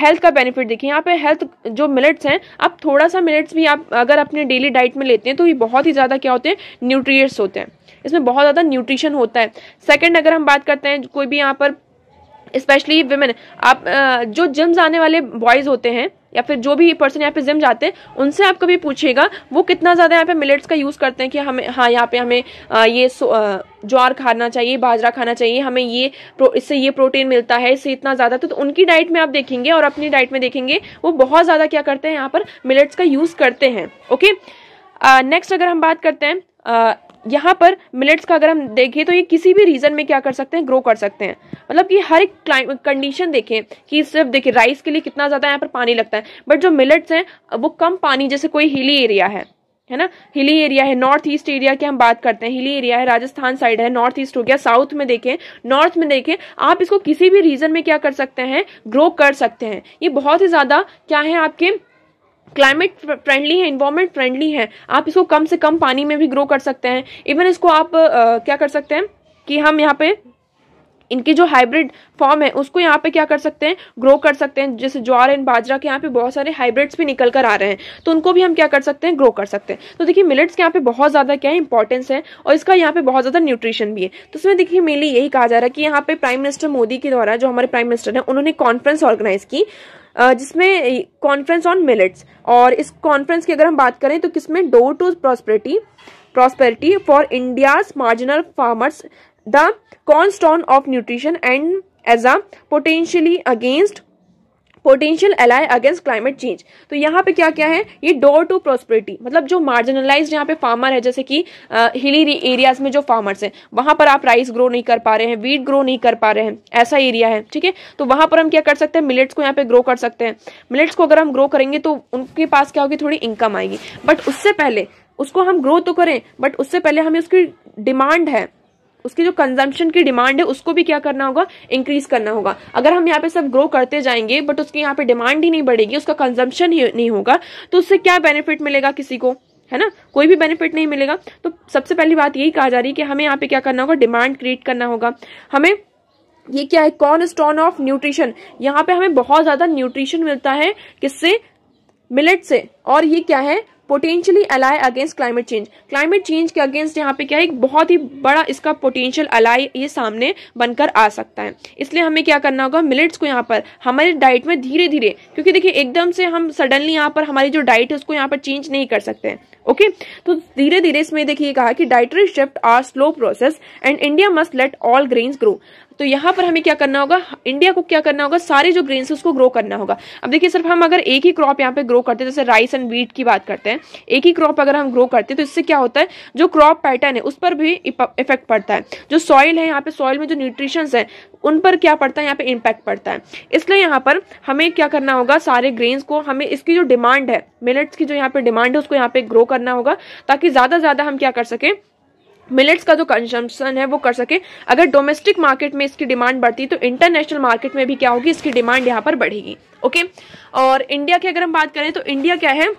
हेल्थ uh, का बेनिफिट देखिए यहाँ पे हेल्थ जो मिलेट्स हैं आप थोड़ा सा मिलेट्स भी आप अगर अपने डेली डाइट में लेते हैं तो ये बहुत ही ज़्यादा क्या होते हैं न्यूट्रिएंट्स होते हैं इसमें बहुत ज़्यादा न्यूट्रिशन होता है सेकंड अगर हम बात करते हैं कोई भी यहाँ पर स्पेशली वुमेन आप जो जिम जाने वाले बॉयज़ होते हैं या फिर जो भी पर्सन यहाँ पे जिम जाते हैं उनसे आप कभी पूछिएगा वो कितना ज़्यादा यहाँ पे मिलेट्स का यूज़ करते हैं कि हमें हाँ यहाँ पे हमें ये ज्वार खाना चाहिए बाजरा खाना चाहिए हमें ये इससे ये प्रोटीन मिलता है इससे इतना ज़्यादा तो, तो उनकी डाइट में आप देखेंगे और अपनी डाइट में देखेंगे वो बहुत ज़्यादा क्या करते हैं यहाँ पर मिलेट्स का यूज़ करते हैं ओके नेक्स्ट अगर हम बात करते हैं यहाँ पर मिलेट्स का अगर हम देखें तो ये किसी भी रीजन में क्या कर सकते हैं ग्रो कर सकते हैं मतलब कि हर एक कंडीशन देखें कि सिर्फ देखिए राइस के लिए कितना ज़्यादा यहाँ पर पानी लगता है बट जो मिलेट्स हैं वो कम पानी जैसे कोई हिली एरिया है है ना हिली एरिया है नॉर्थ ईस्ट एरिया की हम बात करते हैं हिली एरिया है राजस्थान साइड है नॉर्थ ईस्ट हो गया साउथ में देखें नॉर्थ में देखें आप इसको किसी भी रीजन में क्या कर सकते हैं ग्रो कर सकते हैं ये बहुत ही ज़्यादा क्या है आपके क्लाइमेट फ्रेंडली है इन्वायरमेंट फ्रेंडली है आप इसको कम से कम पानी में भी ग्रो कर सकते हैं इवन इसको आप आ, क्या कर सकते हैं कि हम यहाँ पे इनके जो हाइब्रिड फॉर्म है उसको यहाँ पे क्या कर सकते हैं ग्रो कर सकते हैं जैसे ज्वार एंड बाजरा के यहाँ पे बहुत सारे हाइब्रिड्स भी निकल कर आ रहे हैं तो उनको भी हम क्या कर सकते हैं ग्रो कर सकते हैं तो देखिए मिलेट्स के यहाँ पे बहुत ज़्यादा क्या है इंपॉर्टेंस है और इसका यहाँ पे बहुत ज़्यादा न्यूट्रिशन भी है तो इसमें देखिए मेनली यही कहा जा रहा है कि यहाँ पे प्राइम मिनिस्टर मोदी के द्वारा जो हमारे प्राइम मिनिस्टर हैं उन्होंने कॉन्फ्रेंस ऑर्गेनाइज की जिसमें कॉन्फ्रेंस ऑन मिलेट्स और इस कॉन्फ्रेंस की अगर हम बात करें तो किसमें door to prosperity prosperity for India marginal farmers the constant of nutrition and as a potentially against potential ally against climate change तो यहाँ पे क्या क्या है ये डोर टू प्रोस्पेरिटी मतलब जो मार्जिनलाइज यहाँ पे फार्मर है जैसे कि हिली एरियाज में जो फार्मर्स हैं वहां पर आप राइस ग्रो नहीं कर पा रहे हैं वीट ग्रो नहीं कर पा रहे हैं ऐसा एरिया है ठीक है तो वहां पर हम क्या कर सकते हैं मिलेट्स को यहाँ पे ग्रो कर सकते हैं मिलेट्स को अगर हम ग्रो करेंगे तो उनके पास क्या होगी थोड़ी इनकम आएगी बट उससे पहले उसको हम ग्रो तो करें बट उससे पहले हमें उसकी डिमांड है उसकी जो कंजम्पशन की डिमांड है उसको भी क्या करना होगा इंक्रीज करना होगा अगर हम यहाँ पे सब ग्रो करते जाएंगे बट उसकी यहाँ पे डिमांड ही नहीं बढ़ेगी उसका कंजम्पशन ही नहीं होगा तो उससे क्या बेनिफिट मिलेगा किसी को है ना कोई भी बेनिफिट नहीं मिलेगा तो सबसे पहली बात यही कहा जा रही है कि हमें यहाँ पे क्या करना होगा डिमांड क्रिएट करना होगा हमें ये क्या है कॉर्न स्टोन ऑफ न्यूट्रिशन यहाँ पे हमें बहुत ज्यादा न्यूट्रिशन मिलता है किससे मिलेट से और ये क्या है potentially ally against climate change climate change के अगेंस्ट यहाँ पे क्या है बहुत ही बड़ा इसका पोटेंशियल अलाई ये सामने बनकर आ सकता है इसलिए हमें क्या करना होगा मिलेट्स को यहाँ पर हमारे डाइट में धीरे धीरे क्योंकि देखिए एकदम से हम सडनली यहाँ पर हमारी जो डाइट है उसको यहाँ पर चेंज नहीं कर सकते हैं ओके okay? तो धीरे धीरे इसमें देखिए कहा कि dietary shift are slow process and India must let all grains grow तो यहाँ पर हमें क्या करना होगा इंडिया को क्या करना होगा सारे जो ग्रेन्स उसको ग्रो करना होगा अब देखिए सिर्फ हम अगर एक ही क्रॉप यहाँ पे ग्रो करते हैं जैसे राइस एंड वीट की बात करते हैं एक ही क्रॉप अगर हम ग्रो करते हैं तो इससे क्या होता है जो क्रॉप पैटर्न है उस पर भी इफेक्ट पड़ता है जो सॉइल है यहाँ पे सॉइल में जो न्यूट्रिशंस है उन पर क्या पड़ता है यहाँ पे इम्पैक्ट पड़ता है इसलिए यहाँ पर हमें क्या करना होगा सारे ग्रेन्स को हमें इसकी जो डिमांड है मिलेट्स की जो यहाँ पे डिमांड है उसको यहाँ पे ग्रो करना होगा ताकि ज़्यादा ज़्यादा हम क्या कर सकें मिलेट्स का जो कंजम्पशन है वो कर सके अगर डोमेस्टिक मार्केट में इसकी डिमांड बढ़ती तो इंटरनेशनल मार्केट में भी क्या होगी इसकी डिमांड यहाँ पर बढ़ेगी ओके और इंडिया की अगर हम बात करें तो इंडिया क्या है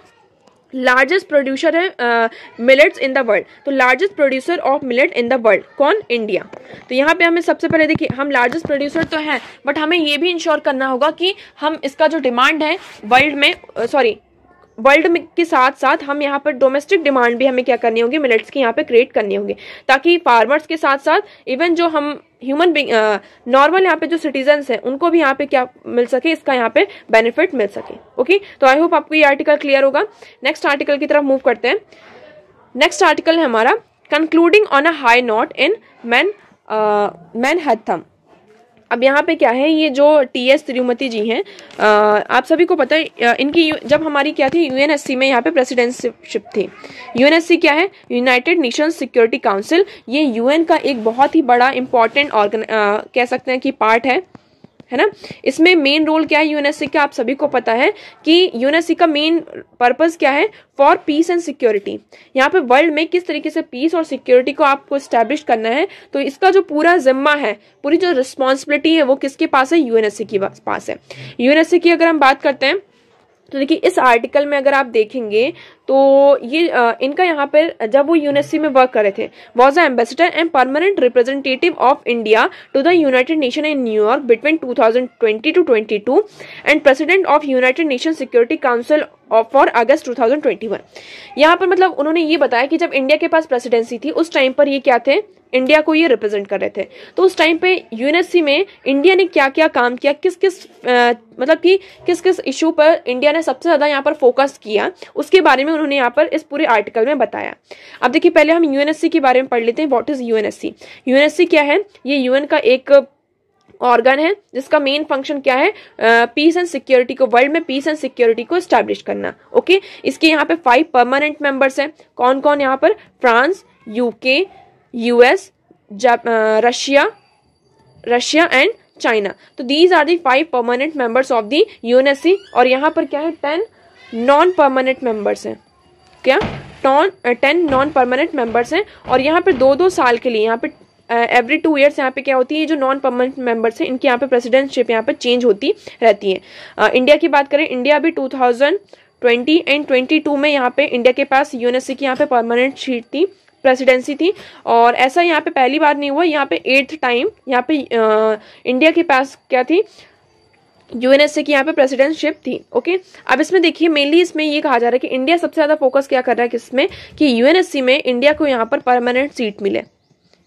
लार्जेस्ट प्रोड्यूसर है मिलेट्स इन द वर्ल्ड तो largest producer of millet in the world कौन इंडिया तो यहाँ पे हमें सबसे पहले देखिए हम लार्जेस्ट प्रोड्यूसर तो हैं बट हमें ये भी इंश्योर करना होगा कि हम इसका जो डिमांड है वर्ल्ड में सॉरी वर्ल्ड के साथ साथ हम यहाँ पर डोमेस्टिक डिमांड भी हमें क्या करनी होगी मिलेट्स की यहाँ पे क्रिएट करनी होगी ताकि फार्मर्स के साथ साथ इवन जो हम ह्यूमन बींग नॉर्मल यहाँ पे जो सिटीजन हैं उनको भी यहाँ पे क्या मिल सके इसका यहाँ पे बेनिफिट मिल सके ओके तो आई होप आपको ये आर्टिकल क्लियर होगा नेक्स्ट आर्टिकल की तरफ मूव करते हैं नेक्स्ट आर्टिकल है हमारा concluding on a high note in man Manhattan अब यहाँ पे क्या है ये जो टी एस तिरुमति जी हैं आप सभी को पता है इनकी जब हमारी क्या थी यूएनएससी में यहाँ पे प्रेसिडेंटशिप थी यूएनएससी क्या है यूनाइटेड नेशन सिक्योरिटी काउंसिल ये यूएन का एक बहुत ही बड़ा इंपॉर्टेंट ऑर्गन कह सकते हैं कि पार्ट है है ना इसमें मेन रोल क्या है यूएनएससी का आप सभी को पता है कि यूएनएससी का मेन पर्पस क्या है फॉर पीस एंड सिक्योरिटी यहाँ पे वर्ल्ड में किस तरीके से पीस और सिक्योरिटी को आपको स्टेब्लिश करना है तो इसका जो पूरा जिम्मा है पूरी जो रिस्पॉन्सिबिलिटी है वो किसके पास है यूएनएससी के पास है यूएनएससी की अगर हम बात करते हैं तो देखिए इस आर्टिकल में अगर आप देखेंगे तो ये आ, इनका यहाँ पर जब वो यूनेस्को में वर्क कर रहे थे was a ambassador and permanent representative of India to the United Nation in New York between 2020 to 22 and president of United Nation security council for August 2021 यहाँ पर मतलब उन्होंने ये बताया कि जब इंडिया के पास प्रेसिडेंसी थी उस टाइम पर ये क्या थे इंडिया को ये रिप्रेजेंट कर रहे थे तो उस टाइम पे यूएनएससी में इंडिया ने क्या क्या काम किया किस किस आ, मतलब कि किस किस इशू पर इंडिया ने सबसे ज़्यादा यहाँ पर फोकस किया उसके बारे में उन्होंने यहाँ पर इस पूरे आर्टिकल में बताया अब देखिए पहले हम यूएनएससी के बारे में पढ़ लेते हैं वॉट इज़ यू एन क्या है ये यूएन का एक ऑर्गन है जिसका मेन फंक्शन क्या है पीस एंड सिक्योरिटी को वर्ल्ड में पीस एंड सिक्योरिटी को स्टैब्लिश करना ओके okay? इसके यहाँ पे फाइव परमानेंट मेंबर्स हैं कौन कौन यहाँ पर France UK US Russia Russia and China and China. तो these permanent members of permanent members of the UNSC और यहाँ पर क्या है टेन नॉन परमानेंट मेंबर्स हैं क्या टॉन टेन नॉन परमानेंट मेंबर्स हैं और यहाँ पर दो दो साल के लिए यहाँ पे एवरी टू ईयर्स यहाँ पे क्या होती है जो नॉन परमानेंट मेंबर्स हैं इनकी यहाँ पे प्रेसिडेंटशिप यहाँ पे चेंज होती रहती है uh, इंडिया की बात करें इंडिया भी two thousand twenty and twenty two में यहाँ पे इंडिया के पास यूएनएससी की यहाँ पे परमानेंट सीट थी प्रेसिडेंसी थी और ऐसा यहाँ पे पहली बार नहीं हुआ यहाँ पे एट्थ टाइम यहाँ पे आ, इंडिया के पास क्या थी यूएनएसए की यहाँ पे प्रेसिडेंटशिप थी ओके अब इसमें देखिए मेनली इसमें ये कहा जा रहा है कि इंडिया सबसे ज़्यादा फोकस क्या कर रहा है किसमें कि यूएनएससी में इंडिया को यहाँ पर परमानेंट सीट मिले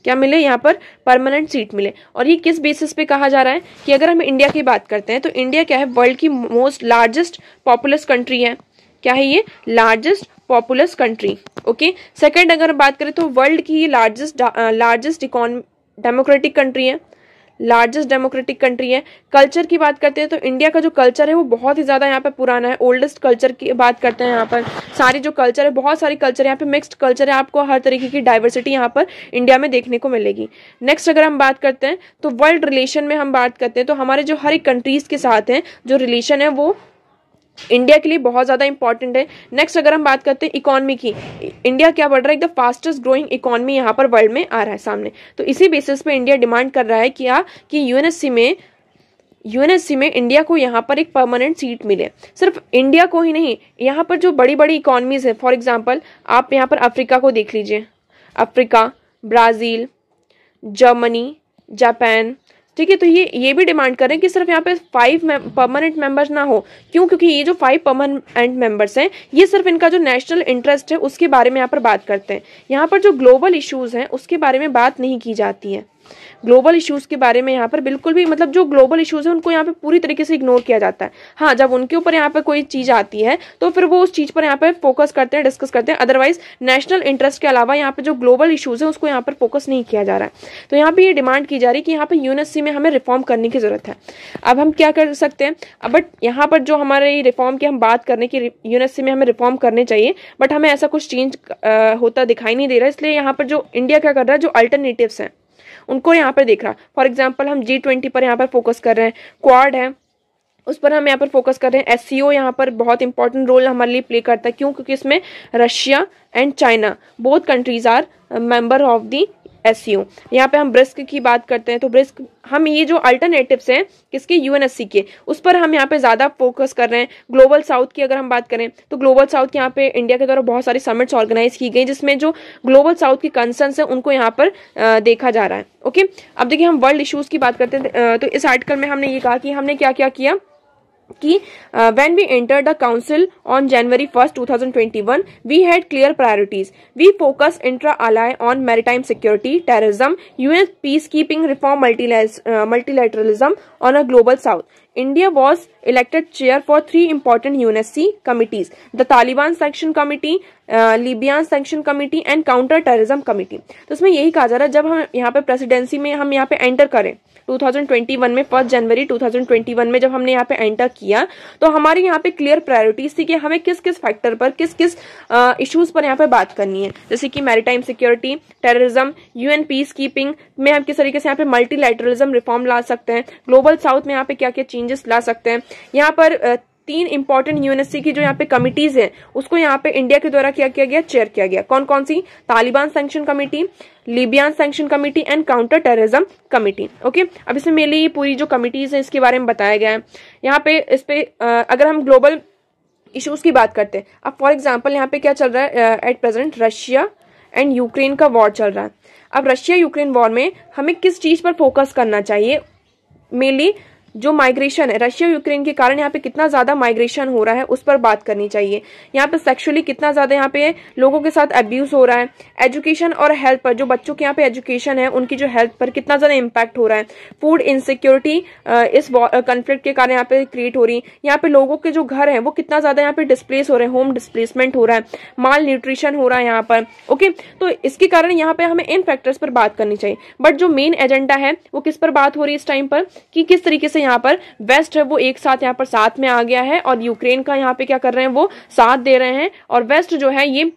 क्या मिले यहाँ पर परमानेंट सीट मिले और ये किस बेसिस पे कहा जा रहा है कि अगर हम इंडिया की बात करते हैं तो इंडिया क्या है वर्ल्ड की मोस्ट लार्जेस्ट पॉपुलस कंट्री है क्या है ये largest populous country okay second अगर बात करें तो वर्ल्ड की लार्जेस्ट लार्जेस्ट इकॉन डेमोक्रेटिक कंट्री है लार्जेस्ट डेमोक्रेटिक कंट्री है कल्चर की बात करते हैं तो इंडिया का जो कल्चर है वो बहुत ही ज़्यादा यहाँ पर पुराना है ओल्डेस्ट कल्चर की बात करते हैं यहाँ पर सारी जो कल्चर है बहुत सारी कल्चर यहाँ पे मिक्स्ड कल्चर है आपको हर तरीके की डाइवर्सिटी यहाँ पर इंडिया में देखने को मिलेगी नेक्स्ट अगर हम बात करते हैं तो वर्ल्ड रिलेशन में हम बात करते हैं तो हमारे जो हर एक कंट्रीज़ के साथ हैं जो रिलेशन है वो इंडिया के लिए बहुत ज़्यादा इंपॉर्टेंट है नेक्स्ट अगर हम बात करते हैं इकॉनमी की इंडिया क्या बढ़ रहा है एकदम फास्टेस्ट ग्रोइंग इकॉनमी यहाँ पर वर्ल्ड में आ रहा है सामने तो इसी बेसिस पे इंडिया डिमांड कर रहा है क्या कि यूएनएससी में यूएनएससी में इंडिया को यहाँ पर एक परमानेंट सीट मिले सिर्फ इंडिया को ही नहीं यहाँ पर जो बड़ी बड़ी इकॉनमीज है फॉर एग्जाम्पल आप यहाँ पर अफ्रीका को देख लीजिए अफ्रीका ब्राज़ील जर्मनी जापान ठीक है तो ये ये भी डिमांड कर रहे हैं कि सिर्फ यहाँ पे फाइव परमानेंट मेंबर्स ना हो क्यों क्योंकि ये जो फाइव परमानेंट मेंबर्स हैं ये सिर्फ इनका जो नेशनल इंटरेस्ट है उसके बारे में यहाँ पर बात करते हैं यहाँ पर जो ग्लोबल इशूज़ हैं उसके बारे में बात नहीं की जाती है ग्लोबल इश्यूज के बारे में यहाँ पर बिल्कुल भी मतलब जो ग्लोबल इश्यूज है उनको यहाँ पर पूरी तरीके से इग्नोर किया जाता है हाँ जब उनके ऊपर यहाँ पर कोई चीज आती है तो फिर वो उस चीज पर यहाँ पर फोकस करते हैं डिस्कस करते हैं अदरवाइज नेशनल इंटरेस्ट के अलावा यहाँ पर जो ग्लोबल इशूज है उसको यहाँ पर फोकस नहीं किया जा रहा है तो यहाँ पर ये डिमांड की जा रही है कि यहाँ पर यूनिवर्सिटी में हमें रिफॉर्म करने की जरूरत है अब हम क्या कर सकते हैं बट यहाँ पर जो हमारे रिफॉर्म की हम बात करने की यूनिवर्सिटी में हमें रिफॉर्म करने चाहिए बट हमें ऐसा कुछ चेंज होता दिखाई नहीं दे रहा इसलिए यहाँ पर जो इंडिया क्या कर रहा है जो अल्टरनेटिव्स हैं उनको यहाँ पर देखना फॉर एग्जाम्पल हम जी ट्वेंटी पर यहाँ पर फोकस कर रहे हैं क्वाड है उस पर हम यहाँ पर फोकस कर रहे हैं एस यहाँ पर बहुत इंपॉर्टेंट रोल हमारे लिए प्ले करता है क्यों क्योंकि इसमें Russia and China both countries are member of the S U यहाँ पे हम ब्रिस्क की बात करते हैं तो ब्रिस्क हम ये जो अल्टरनेटिव्स हैं किसके यूएनएससी के उस पर हम यहाँ पे ज़्यादा फोकस कर रहे हैं ग्लोबल साउथ की अगर हम बात करें तो ग्लोबल साउथ यहाँ पे इंडिया के द्वारा बहुत सारी समिट्स ऑर्गेनाइज की गई जिसमें जो ग्लोबल साउथ की कंसर्न है उनको यहाँ पर देखा जा रहा है ओके अब देखिए हम वर्ल्ड इशूज़ की बात करते हैं तो इस आर्टिकल में हमने ये कहा कि हमने क्या क्या किया कि uh, when we entered the council on January 1st 2021 we had clear priorities we focus intra ally on maritime security terrorism UN peacekeeping reform uh, multilateralism on a global south India was elected chair for three important UNSC committees the Taliban sanction committee Libyan sanction committee and counter terrorism committee तो इसमें यही कहा जा रहा है जब हम यहाँ पे प्रेसिडेंसी में हम यहाँ पे एंटर करें 2021 में फर्स्ट जनवरी 2021 में जब हमने यहाँ पे एंटर किया तो हमारी यहाँ पे क्लियर प्रायोरिटीज थी कि हमें किस किस फैक्टर पर किस किस इश्यूज पर यहाँ पे बात करनी है जैसे कि maritime security terrorism UN peace keeping में हम किस तरीके से यहाँ पे मल्टीलेटरलिज्म रिफॉर्म ला सकते हैं ग्लोबल साउथ में यहाँ पे क्या क्या चीज चेंजेस ला सकते हैं यहाँ पर तीन इंपॉर्टेंट यूएनएससी की जो यहाँ पे कमिटीज है उसको यहाँ पे इंडिया के द्वारा क्या किया गया चेयर किया गया कौन कौन सी Taliban sanction committee Libyan sanction committee and counter terrorism committee okay अब इसमें मेनली ये पूरी जो कमिटीज है इसके बारे में बताया गया है यहाँ पे इस पे अगर हम ग्लोबल इश्यूज की बात करते हैं अब फॉर एग्जाम्पल यहाँ पे क्या चल रहा है at present Russia and Ukraine का वॉर चल रहा है अब रशिया यूक्रेन वॉर में हमें किस चीज पर फोकस करना चाहिए मेनली जो माइग्रेशन है रशिया यूक्रेन के कारण यहाँ पे कितना ज्यादा माइग्रेशन हो रहा है उस पर बात करनी चाहिए यहाँ पे सेक्सुअली कितना ज्यादा यहाँ पे लोगों के साथ अब्यूज हो रहा है एजुकेशन और हेल्थ पर जो बच्चों के यहाँ पे एजुकेशन है उनकी जो हेल्थ पर कितना ज्यादा इम्पैक्ट हो रहा है फूड इनसिक्योरिटी इस कन्फ्लिक्ट के कारण यहाँ पे क्रिएट हो रही यहाँ पे लोगों के जो घर है वो कितना ज्यादा यहाँ पे डिस्प्लेस हो रहे हैं होम डिस्प्लेसमेंट हो रहा है माल न्यूट्रिशन हो रहा है यहाँ पर ओके तो इसके कारण यहाँ पे हमें इन फैक्टर्स पर बात करनी चाहिए बट जो मेन एजेंडा है वो किस पर बात हो रही है इस टाइम पर कि किस तरीके से यहाँ पर वेस्ट है वो एक साथ यहाँ पर साथ में आ गया है और यूक्रेन का यहाँ पे क्या कर रहे हैं वो साथ दे रहे हैं और वेस्ट जो है ये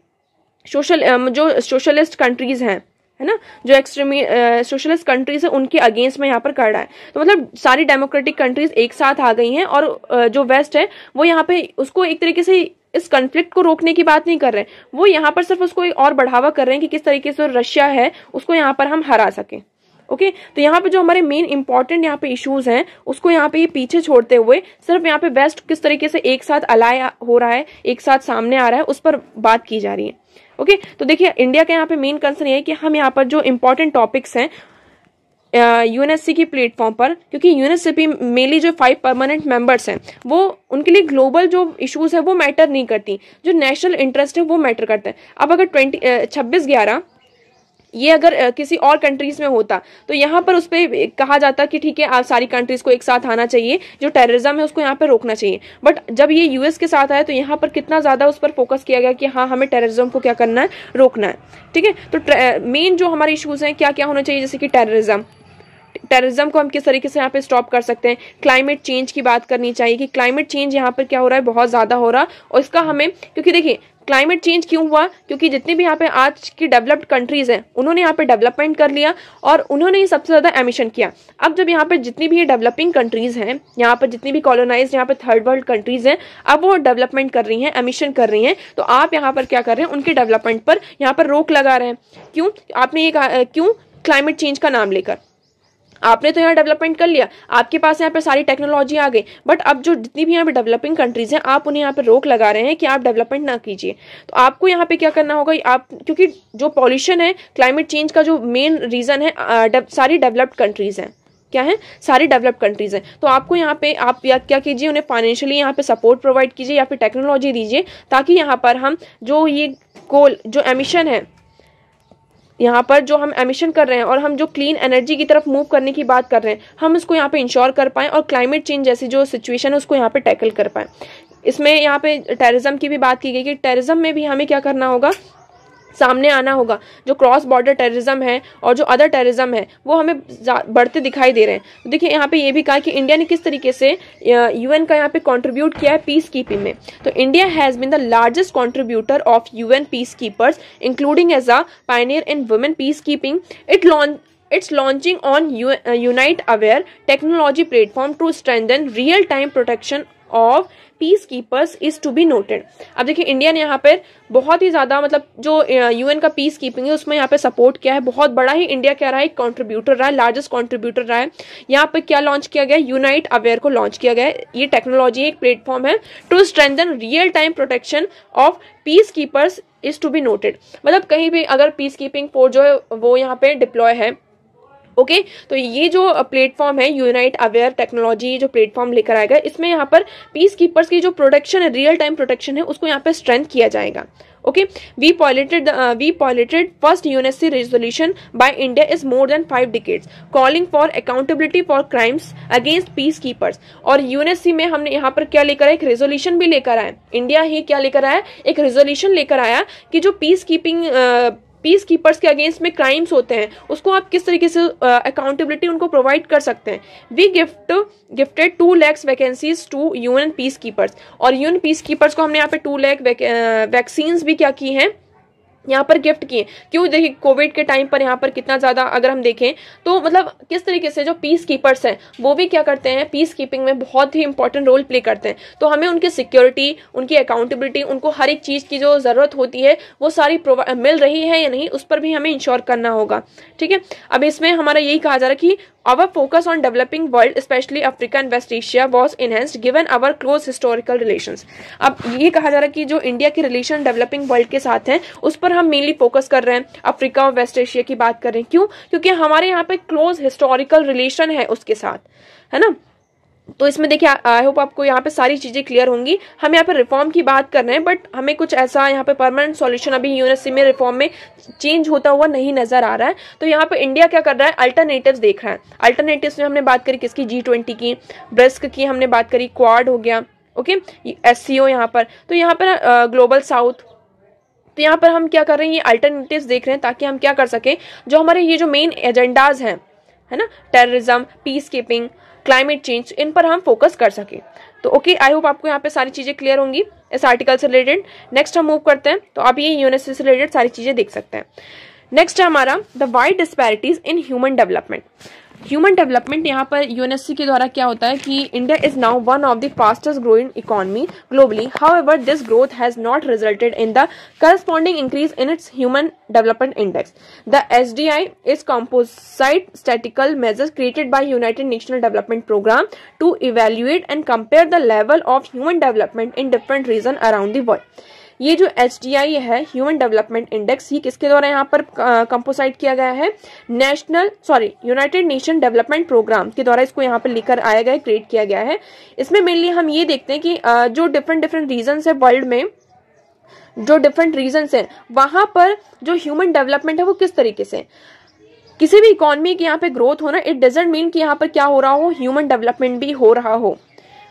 सोशल जो सोशलिस्ट कंट्रीज हैं है ना जो एक्सट्रीमी सोशलिस्ट कंट्रीज है उनके अगेंस्ट में यहाँ पर कर रहा है तो मतलब सारी डेमोक्रेटिक कंट्रीज एक साथ आ गई हैं और जो वेस्ट है वो यहाँ पे उसको एक तरीके से इस कंफ्लिक्ट को रोकने की बात नहीं कर रहे हैं वो यहाँ पर सिर्फ उसको और बढ़ावा कर रहे हैं कि किस तरीके से रशिया है उसको यहाँ पर हम हरा सकें ओके तो यहाँ पे जो हमारे मेन इंपॉर्टेंट यहाँ पे इश्यूज हैं उसको यहाँ पे ये पीछे छोड़ते हुए सिर्फ यहाँ पे बेस्ट किस तरीके से एक साथ अलाय हो रहा है एक साथ सामने आ रहा है उस पर बात की जा रही है ओके तो देखिए इंडिया का यहाँ पे मेन कंसर्न ये है कि हम यहाँ पर जो इम्पोर्टेंट टॉपिक्स हैं यूएनएससी की प्लेटफॉर्म पर क्योंकि यूएनएससी मेनली जो फाइव परमानेंट मेंबर्स हैं वो उनके लिए ग्लोबल जो इश्यूज है वो मैटर नहीं करती जो नेशनल इंटरेस्ट है वो मैटर करते हैं अब अगर ट्वेंटी छब्बीस ग्यारह ये अगर किसी और कंट्रीज में होता तो यहाँ पर उस पर कहा जाता कि ठीक है आप सारी कंट्रीज को एक साथ आना चाहिए जो टेररिज्म है उसको यहाँ पर रोकना चाहिए बट जब ये यूएस के साथ आया तो यहाँ पर कितना ज़्यादा उस पर फोकस किया गया कि हाँ हमें टेररिज्म को क्या करना है रोकना है ठीक है तो मेन जो हमारे इशूज़ हैं क्या क्या होना चाहिए जैसे कि टेररिज्म टेररिज्म को हम किस तरीके से यहाँ पे स्टॉप कर सकते हैं क्लाइमेट चेंज की बात करनी चाहिए कि क्लाइमेट चेंज यहाँ पर क्या हो रहा है बहुत ज़्यादा हो रहा है और इसका हमें क्योंकि देखिए क्लाइमेट चेंज क्यों हुआ क्योंकि जितने भी यहाँ पे आज की डेवलप्ड कंट्रीज हैं उन्होंने यहाँ पे डेवलपमेंट कर लिया और उन्होंने ही सबसे ज़्यादा एमिशन किया अब जब यहाँ पे जितनी भी डेवलपिंग कंट्रीज हैं यहाँ पर जितनी भी कॉलोनाइज यहाँ पे थर्ड वर्ल्ड कंट्रीज हैं अब वो डेवलपमेंट कर रही हैं एमिशन कर रही हैं तो आप यहाँ पर क्या कर रहे हैं उनके डेवलपमेंट पर यहाँ पर रोक लगा रहे हैं क्यों आपने ये कहा क्यों क्लाइमेट चेंज का नाम लेकर आपने तो यहाँ डेवलपमेंट कर लिया आपके पास यहाँ पर सारी टेक्नोलॉजी आ गई बट अब जो जितनी भी यहाँ पर डेवलपिंग कंट्रीज हैं आप उन्हें यहाँ पर रोक लगा रहे हैं कि आप डेवलपमेंट ना कीजिए तो आपको यहाँ पे क्या करना होगा आप क्योंकि जो पॉल्यूशन है क्लाइमेट चेंज का जो मेन रीज़न है सारी डेवलप्ड कंट्रीज़ हैं क्या है सारी डेवलप्ड कंट्रीज़ हैं तो आपको यहाँ पे आप या क्या कीजिए उन्हें फाइनेंशियली यहाँ पे सपोर्ट प्रोवाइड कीजिए या फिर टेक्नोलॉजी दीजिए ताकि यहाँ पर हम जो ये गोल जो एमिशन है यहाँ पर जो हम एमिशन कर रहे हैं और हम जो क्लीन एनर्जी की तरफ मूव करने की बात कर रहे हैं हम उसको यहाँ पे इंश्योर कर पाएँ और क्लाइमेट चेंज जैसी जो सिचुएशन है उसको यहाँ पे टैकल कर पाएँ इसमें यहाँ पे टेररिज्म की भी बात की गई कि टेररिज्म में भी हमें क्या करना होगा सामने आना होगा जो क्रॉस बॉर्डर टेररिज्म है और जो अदर टेररिज्म है वो हमें बढ़ते दिखाई दे रहे हैं तो देखिए यहाँ पे ये भी कहा कि इंडिया ने किस तरीके से यूएन का यहाँ पे कंट्रीब्यूट किया है पीस कीपिंग में तो India has been the largest contributor of UN peace keepers including as a pioneer in women peace keeping it launch its launching on unite aware technology platform to strengthen real time protection of peace keepers is to be noted अब देखिए India ने यहाँ पर बहुत ही ज़्यादा मतलब जो UN का पीस कीपिंग है उसमें यहाँ पे सपोर्ट किया है बहुत बड़ा ही इंडिया क्या रहा है कॉन्ट्रीब्यूटर रहा है लार्जेस्ट कॉन्ट्रीब्यूटर रहा है यहाँ पे क्या लॉन्च किया गया यूनाइट अवेयर को लॉन्च किया गया ये टेक्नोलॉजी एक प्लेटफॉर्म है to strengthen real time protection of peace keepers is to be noted मतलब कहीं भी अगर पीस कीपिंग फोर्स जो है वो यहाँ पे डिप्लॉय है ओके तो ये जो प्लेटफॉर्म है यूनाइट अवेयर टेक्नोलॉजी जो प्लेटफॉर्म लेकर आएगा इसमें यहाँ पर पीस कीपर्स की जो प्रोटेक्शन है रियल टाइम प्रोटेक्शन है उसको यहाँ पर स्ट्रेंथ किया जाएगा okay we piloted we piloted first first resolution by India is more than five decades calling for accountability for crimes against peace keepers और UNSC में हमने यहाँ पर क्या लेकर आया एक रेजोल्यूशन भी लेकर आया इंडिया ही क्या लेकर आया एक रेजोल्यूशन लेकर आया कि जो पीस कीपिंग पीस कीपर्स के अगेंस्ट में क्राइम्स होते हैं उसको आप किस तरीके से अकाउंटेबिलिटी uh, उनको प्रोवाइड कर सकते हैं we gift gifted two lakhs vaccines to UN peace keepers और एन पीस कीपर्स को हमने यहाँ पे टू लैक वैक्सीन्स भी क्या की हैं यहाँ पर गिफ्ट किए क्यों देखिए कोविड के टाइम पर यहाँ पर कितना ज़्यादा अगर हम देखें तो मतलब किस तरीके से जो पीस कीपर्स हैं वो भी क्या करते हैं पीस कीपिंग में बहुत ही इंपॉर्टेंट रोल प्ले करते हैं तो हमें उनकी सिक्योरिटी उनकी अकाउंटेबिलिटी उनको हर एक चीज़ की जो ज़रूरत होती है वो सारी मिल रही है या नहीं उस पर भी हमें इंश्योर करना होगा ठीक है अब इसमें हमारा यही कहा जा रहा है कि our focus on developing world specially Africa and West Asia was enhanced given our close historical relation अब ये कहा जा रहा है कि जो इंडिया के रिलेशन डेवलपिंग वर्ल्ड के साथ हैं उस पर पर हम मेनली फोकस कर रहे हैं अफ्रीका और वेस्ट एशिया की बात कर रहे हैं क्यों क्योंकि हमारे यहाँ पे क्लोज हिस्टोरिकल रिलेशन है उसके साथ है ना तो इसमें देखिए आई होप आपको यहाँ पे सारी चीज़ें क्लियर होंगी हम यहाँ पे रिफॉर्म की बात कर रहे हैं बट हमें कुछ ऐसा यहाँ पे परमानेंट सॉल्यूशन अभी यूनिवर्सिटी में रिफॉर्म में चेंज होता हुआ नहीं नजर आ रहा है तो यहाँ पे इंडिया क्या कर रहा है अल्टरनेटिव्स देख रहा है अल्टरनेटिव में हमने बात करी किसकी जी की ब्रिस्क की हमने बात करी क्वाड हो गया ओके एस सी पर तो यहाँ पर ग्लोबल साउथ तो यहाँ पर हम क्या कर रहे हैं ये अल्टरनेटिव्स देख रहे हैं ताकि हम क्या कर सकें जो हमारे ये जो मेन एजेंडाज हैं है ना terrorism peace keeping climate change इन पर हम फोकस कर सकें तो ओके आई होप आपको यहाँ पे सारी चीज़ें क्लियर होंगी इस आर्टिकल से रिलेटेड नेक्स्ट हम मूव करते हैं तो आप ये यूनिवर्सिटी से रिलेटेड सारी चीज़ें देख सकते हैं नेक्स्ट है हमारा the wide disparities in human development human development यहाँ पर यूएनएससी के द्वारा क्या होता है कि India is now one of the fastest growing economy globally however this growth has not resulted in the corresponding increase in its human development index the S D I is composite statical measures created by united national development program to evaluate and compare the level of human development in different region around the world ये जो H है human development index ये किसके द्वारा यहाँ पर composite किया गया है national sorry united nation development program के द्वारा इसको यहाँ पर लेकर आया गया क्रिएट किया गया है इसमें मेनली हम ये देखते हैं कि जो डिफरेंट डिफरेंट रीजन है वर्ल्ड में जो डिफरेंट रीजन है वहां पर जो ह्यूमन डेवलपमेंट है वो किस तरीके से किसी भी इकोनॉमी की यहाँ पे ग्रोथ होना इट डजेंट मीन कि यहाँ पर क्या हो रहा हो ह्यूमन डेवलपमेंट भी हो रहा हो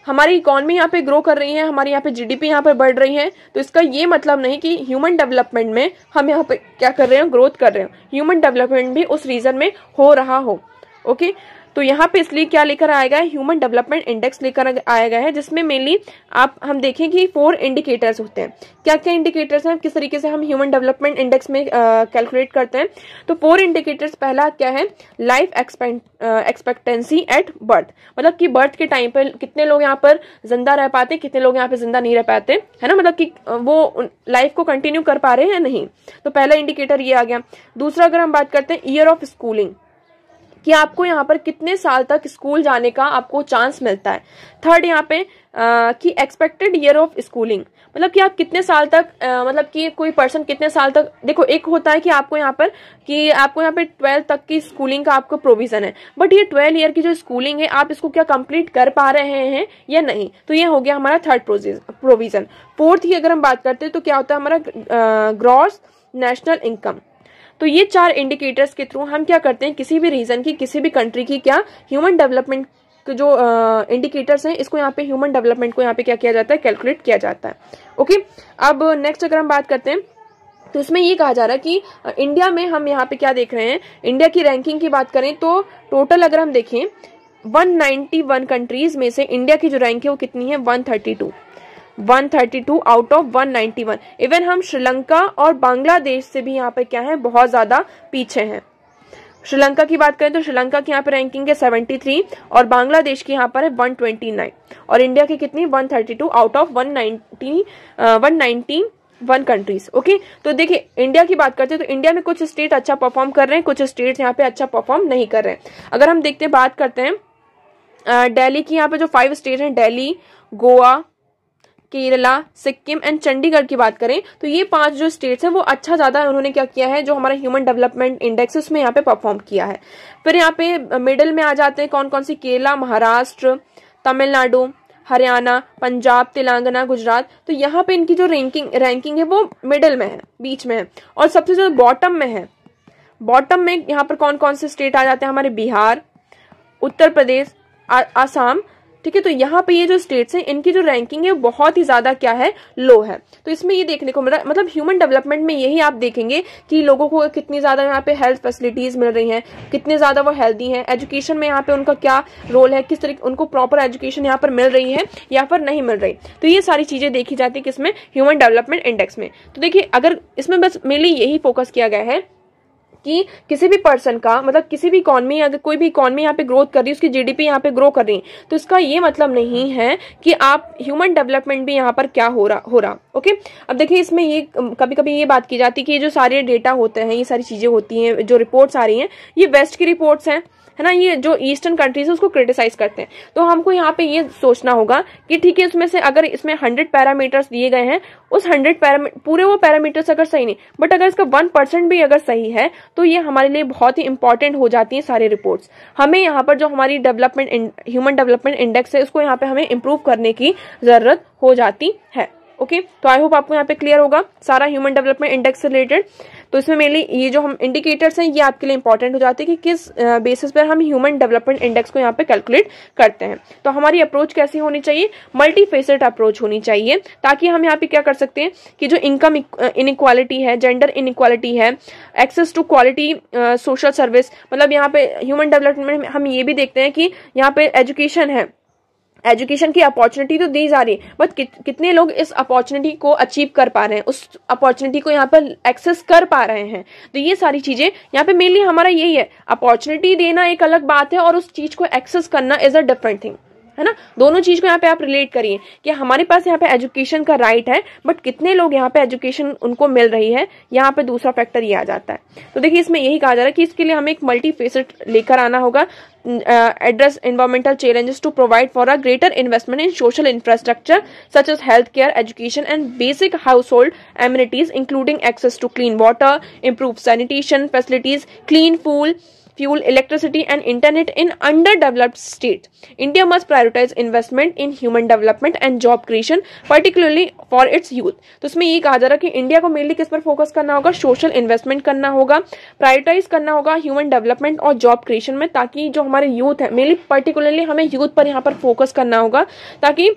हमारी इकोनॉमी यहाँ पे ग्रो कर रही है हमारी यहाँ पे जीडीपी यहाँ पे बढ़ रही है तो इसका ये मतलब नहीं कि ह्यूमन डेवलपमेंट में हम यहाँ पे क्या कर रहे हो ग्रोथ कर रहे हो ह्यूमन डेवलपमेंट भी उस रीजन में हो रहा हो ओके okay? तो यहाँ पे इसलिए क्या लेकर आया गया है ह्यूमन डेवलपमेंट इंडेक्स लेकर आया गया है जिसमें मेनली आप हम देखें कि फोर इंडिकेटर्स होते हैं क्या क्या इंडिकेटर्स हैं किस तरीके से हम ह्यूमन डेवलपमेंट इंडेक्स में कैलकुलेट करते हैं तो फोर इंडिकेटर्स पहला क्या है लाइफ एक्सपेक्टेंसी एट बर्थ मतलब कि बर्थ के टाइम पर कितने लोग यहाँ पर जिंदा रह पाते कितने लोग यहाँ पे जिंदा नहीं रह पाते है ना मतलब कि वो लाइफ को कंटिन्यू कर पा रहे हैं या नहीं तो पहला इंडिकेटर ये आ गया दूसरा अगर हम बात करते हैं ईयर ऑफ स्कूलिंग कि आपको यहाँ पर कितने साल तक स्कूल जाने का आपको चांस मिलता है थर्ड यहाँ पे आ, कि एक्सपेक्टेड ईयर ऑफ स्कूलिंग मतलब कि आप कितने साल तक आ, मतलब कि कोई पर्सन कितने साल तक देखो एक होता है कि आपको यहाँ पर कि आपको यहाँ पे ट्वेल्थ तक की स्कूलिंग का आपको प्रोविजन है बट ये ट्वेल्व ईयर की जो स्कूलिंग है आप इसको क्या कंप्लीट कर पा रहे हैं या नहीं तो ये हो गया हमारा थर्ड प्रोविजन फोर्थ की अगर हम बात करते हैं तो क्या होता है हमारा ग्रॉस नेशनल इनकम तो ये चार इंडिकेटर्स के थ्रू हम क्या करते हैं किसी भी रीजन की किसी भी कंट्री की क्या ह्यूमन डेवलपमेंट जो इंडिकेटर्स uh, हैं इसको यहाँ पे ह्यूमन डेवलपमेंट को यहाँ पे क्या किया जाता है कैलकुलेट किया जाता है ओके okay? अब नेक्स्ट अगर हम बात करते हैं तो इसमें ये कहा जा रहा है कि इंडिया में हम यहाँ पे क्या देख रहे हैं इंडिया की रैंकिंग की बात करें तो टोटल अगर हम देखें 191 कंट्रीज में से इंडिया की जो रैंक है वो कितनी है 132 132 आउट ऑफ 191 इवन हम श्रीलंका और बांग्लादेश से भी यहाँ पे क्या है बहुत ज्यादा पीछे हैं श्रीलंका की बात करें तो श्रीलंका की यहाँ पर रैंकिंग है 73 और बांग्लादेश की यहाँ पर है 129 और इंडिया की कितनी 132 out of one ninety one countries okay तो देखिए इंडिया की बात करते हैं तो इंडिया में कुछ स्टेट अच्छा परफॉर्म कर रहे हैं कुछ स्टेट यहाँ पे अच्छा परफॉर्म नहीं कर रहे हैं अगर हम देखते बात करते हैं uh, दिल्ली की यहाँ पे जो फाइव स्टेट हैं दिल्ली गोवा केरला सिक्किम एंड चंडीगढ़ की बात करें तो ये पांच जो स्टेट्स हैं वो अच्छा ज्यादा उन्होंने क्या किया है जो हमारा ह्यूमन डेवलपमेंट इंडेक्स है उसमें यहाँ पे परफॉर्म किया है फिर यहाँ पे मिडल में आ जाते हैं कौन कौन सी केरला महाराष्ट्र तमिलनाडु हरियाणा पंजाब तेलंगाना गुजरात तो यहाँ पे इनकी जो रैंकिंग रैंकिंग है वो मिडल में है बीच में है और सबसे जो बॉटम में है बॉटम में यहाँ पर कौन कौन से स्टेट आ जाते हैं हमारे बिहार उत्तर प्रदेश आसाम ठीक है तो यहाँ पे ये जो स्टेट्स हैं इनकी जो रैंकिंग है बहुत ही ज्यादा क्या है लो है तो इसमें ये देखने को मिल रहा है मतलब ह्यूमन डेवलपमेंट में यही आप देखेंगे कि लोगों को कितनी ज्यादा यहाँ पे हेल्थ फैसिलिटीज मिल रही हैं कितने ज्यादा वो हेल्दी हैं एजुकेशन में यहाँ पे उनका क्या रोल है किस तरीके उनको प्रॉपर एजुकेशन यहाँ पर मिल रही है या फिर नहीं मिल रही तो ये सारी चीजें देखी जाती है किसमें ह्यूमन डेवलपमेंट इंडेक्स में तो देखिये अगर इसमें बस मेनली यही फोकस किया गया है कि किसी भी पर्सन का मतलब किसी भी इकॉनमी अगर कोई भी इकॉनमी यहाँ पे ग्रोथ कर रही है उसकी जीडीपी यहाँ पे ग्रो कर रही है तो इसका ये मतलब नहीं है कि आप ह्यूमन डेवलपमेंट भी यहाँ पर क्या हो रहा हो रहा ओके अब देखिए इसमें ये कभी कभी ये बात की जाती है कि ये जो सारे डेटा होते हैं ये सारी चीज़ें होती हैं जो रिपोर्ट्स आ रही हैं ये वेस्ट की रिपोर्ट्स हैं है ना ये जो ईस्टर्न कंट्रीज है उसको क्रिटिसाइज करते हैं तो हमको यहाँ पे ये सोचना होगा कि ठीक है उसमें से अगर इसमें हंड्रेड पैरामीटर्स दिए गए हैं उस हंड्रेड पूरे वो पैरामीटर्स अगर सही नहीं बट अगर इसका वन परसेंट भी अगर सही है तो ये हमारे लिए बहुत ही इंपॉर्टेंट हो जाती है सारी रिपोर्ट्स हमें यहाँ पर जो हमारी डेवलपमेंट ह्यूमन डेवलपमेंट इंडेक्स है उसको यहाँ पे हमें इम्प्रूव करने की जरूरत हो जाती है ओके okay? तो आई होप आपको यहाँ पे क्लियर होगा सारा ह्यूमन डेवलपमेंट इंडेक्स से रिलेटेड तो इसमें मेनली ये जो हम इंडिकेटर्स हैं ये आपके लिए इंपॉर्टेंट हो जाते हैं कि किस बेसिस पर हम ह्यूमन डेवलपमेंट इंडेक्स को यहाँ पे कैलकुलेट करते हैं तो हमारी अप्रोच कैसी होनी चाहिए मल्टी अप्रोच होनी चाहिए ताकि हम यहाँ पे क्या कर सकते हैं कि जो इनकम इनक्वालिटी है जेंडर इनक्वालिटी है access to quality social service मतलब यहाँ पे ह्यूमन डेवलपमेंट में हम ये भी देखते हैं कि यहाँ पे एजुकेशन है एजुकेशन की अपॉर्चुनिटी तो दी जा रही है बट कि, कितने लोग इस अपॉर्चुनिटी को अचीव कर पा रहे हैं उस अपॉर्चुनिटी को यहाँ पर एक्सेस कर पा रहे हैं तो ये सारी चीज़ें यहाँ पे मेनली हमारा यही है अपॉर्चुनिटी देना एक अलग बात है और उस चीज़ को एक्सेस करना इज़ अ डिफरेंट थिंग है ना दोनों चीज को यहाँ पे आप रिलेट करिए कि हमारे पास यहाँ पे एजुकेशन का राइट है बट कितने लोग यहाँ पे एजुकेशन उनको मिल रही है यहाँ पे दूसरा फैक्टर ये आ जाता है तो देखिए इसमें यही कहा जा रहा है कि इसके लिए हमें एक मल्टी फेसड लेकर आना होगा address environmental challenges to provide for a greater investment in social infrastructure such as health care education and basic household amenities including access to clean water improve sanitation facilities clean fuel fuel, electricity, and internet in underdeveloped states. India must prioritize investment in human development and job creation, particularly for its youth. तो इसमें ये कहा जा रहा है कि India को mainly किस पर फोकस करना होगा सोशल इन्वेस्टमेंट करना होगा प्रायोरिटाइज करना होगा ह्यूमन डेवलपमेंट और जॉब क्रिएशन में ताकि जो हमारे यूथ है मेनली पर्टिकुलरली हमें यूथ पर यहाँ पर फोकस करना होगा ताकि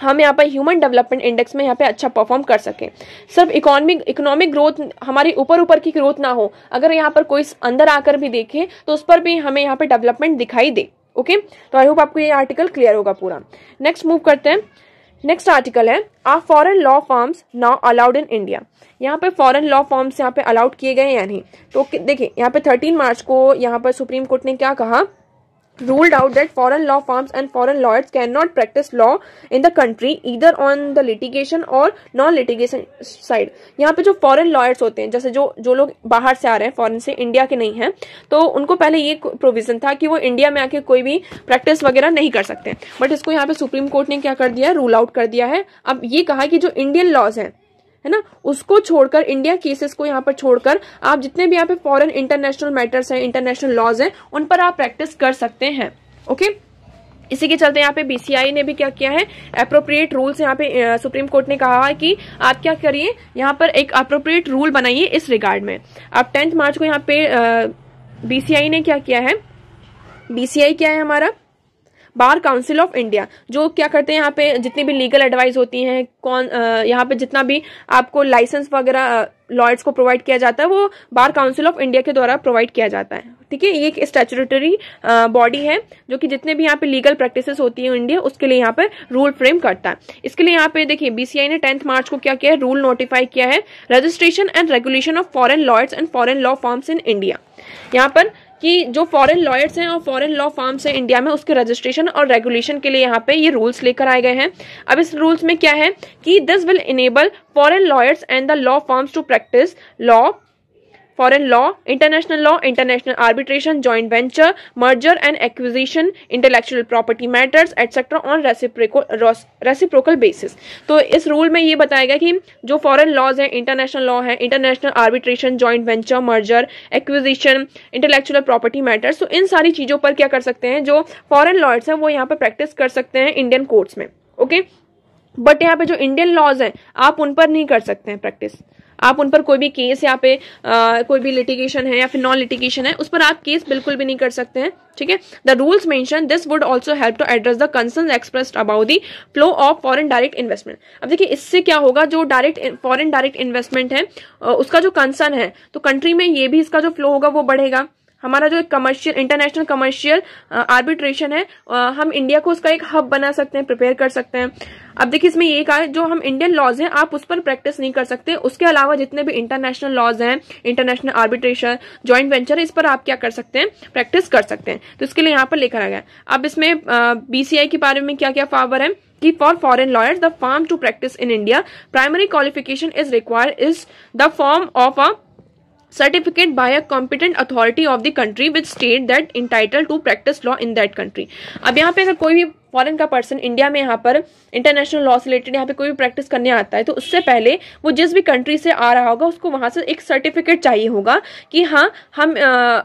हम यहाँ पर ह्यूमन डेवलपमेंट इंडेक्स में यहाँ पे अच्छा परफॉर्म कर सकें सिर्फ इकोनॉमिक इकोनॉमिक ग्रोथ हमारी ऊपर ऊपर की ग्रोथ ना हो अगर यहाँ पर कोई अंदर आकर भी देखे तो उस पर भी हमें यहाँ पे डेवलपमेंट दिखाई दे ओके तो आई होप आपको ये आर्टिकल क्लियर होगा पूरा नेक्स्ट मूव करते हैं नेक्स्ट आर्टिकल है are foreign law firms now allowed in India यहाँ पे फॉरेन लॉ फॉर्म्स यहाँ पे अलाउड किए गए या नहीं तो देखिए यहाँ पे 13 मार्च को यहाँ पर सुप्रीम कोर्ट ने क्या कहा ruled out that foreign law firms and foreign lawyers cannot practice law in the country either on the litigation or non litigation side yahan pe jo foreign lawyers hote hain jaise jo jo log bahar se aa rahe hain foreign se india ke nahi hain to unko pehle ye provision tha ki wo india mein aake koi bhi practice wagera nahi kar sakte but isko yahan pe supreme court ne kya kar diya rule out kar diya hai ab ye kaha ki jo indian laws hain है ना उसको छोड़कर India cases को यहाँ पर छोड़कर आप जितने भी यहाँ पे फॉरेन इंटरनेशनल मैटर्स हैं इंटरनेशनल लॉज हैं उन पर आप प्रैक्टिस कर सकते हैं ओके इसी के चलते यहाँ पे बीसीआई ने भी क्या किया है अप्रोप्रिएट रूल्स यहाँ पे सुप्रीम कोर्ट ने कहा है कि आप क्या करिए यहाँ पर एक अप्रोप्रिएट रूल बनाइए इस रिगार्ड में अब टेंथ मार्च को यहाँ पे बीसीआई ने क्या किया है बीसीआई क्या है हमारा बार काउंसिल ऑफ इंडिया जो क्या करते हैं यहाँ पे जितनी भी लीगल एडवाइस होती हैं कौन यहाँ पे जितना भी आपको लाइसेंस वगैरह लॉयर्स को प्रोवाइड किया जाता है वो बार काउंसिल ऑफ इंडिया के द्वारा प्रोवाइड किया जाता है ठीक है ये एक स्टेचुटरी बॉडी है जो कि जितने भी यहाँ पे लीगल प्रैक्टिसेस होती है इंडिया उसके लिए यहाँ पे रूल फ्रेम करता है इसके लिए यहाँ पे देखिए बीसीआई ने टेंथ मार्च को क्या किया है रूल नोटिफाई किया है registration and regulation of foreign lawyers and foreign law firms in India यहाँ पर कि जो फॉरेन लॉयर्स हैं और फॉरेन लॉ फॉर्म्स हैं इंडिया में उसके रजिस्ट्रेशन और रेगुलेशन के लिए यहाँ पे ये रूल्स लेकर आए गए हैं अब इस रूल्स में क्या है कि this will enable foreign lawyers and the law firms to practise law foreign law international law international arbitration joint venture merger and acquisition intellectual property matters etcetera on reciprocal basis तो इस rule में ये बताया गया कि जो foreign laws हैं international law है international arbitration joint venture merger acquisition intellectual property matters तो इन सारी चीज़ों पर क्या कर सकते हैं जो फॉरन लॉयर्स हैं वो यहाँ पर प्रैक्टिस कर सकते हैं इंडियन कोर्ट्स में ओके बट यहाँ पे जो इंडियन लॉज हैं आप उन पर नहीं कर सकते हैं प्रैक्टिस आप उन पर कोई भी केस यहाँ पे आ, कोई भी लिटिगेशन है या फिर नॉन लिटिगेशन है उस पर आप केस बिल्कुल भी नहीं कर सकते हैं ठीक है the rules mention this would also help to address the concern expressed about the flow of foreign direct investment अब देखिए इससे क्या होगा जो डायरेक्ट फॉरन डायरेक्ट इन्वेस्टमेंट है उसका जो कंसर्न है तो कंट्री में ये भी इसका जो फ्लो होगा वो बढ़ेगा हमारा जो एक कमर्शियल इंटरनेशनल कमर्शियल आर्बिट्रेशन है आ, हम इंडिया को उसका एक हब बना सकते हैं प्रिपेयर कर सकते हैं अब देखिए इसमें ये कहा जो हम इंडियन लॉज हैं आप उस पर प्रैक्टिस नहीं कर सकते उसके अलावा जितने भी इंटरनेशनल लॉज हैं इंटरनेशनल आर्बिट्रेशन ज्वाइंट वेंचर इस पर आप क्या कर सकते हैं प्रैक्टिस कर सकते हैं तो इसके लिए यहाँ पर लेकर आ गया अब इसमें बीसीआई के बारे में क्या क्या पावर है कि for foreign lawyers the firm to practise in India primary qualification is required is the form of a certificate by a competent authority of the country with state that entitle to practise law in that country अब यहाँ पे अगर कोई भी फॉरन का person India में यहाँ पर इंटरनेशनल लॉ से रिलेटेड यहाँ पे कोई भी प्रैक्टिस करने आता है तो उससे पहले वो जिस भी कंट्री से आ रहा होगा उसको वहाँ से एक सर्टिफिकेट चाहिए होगा कि हाँ हम आ,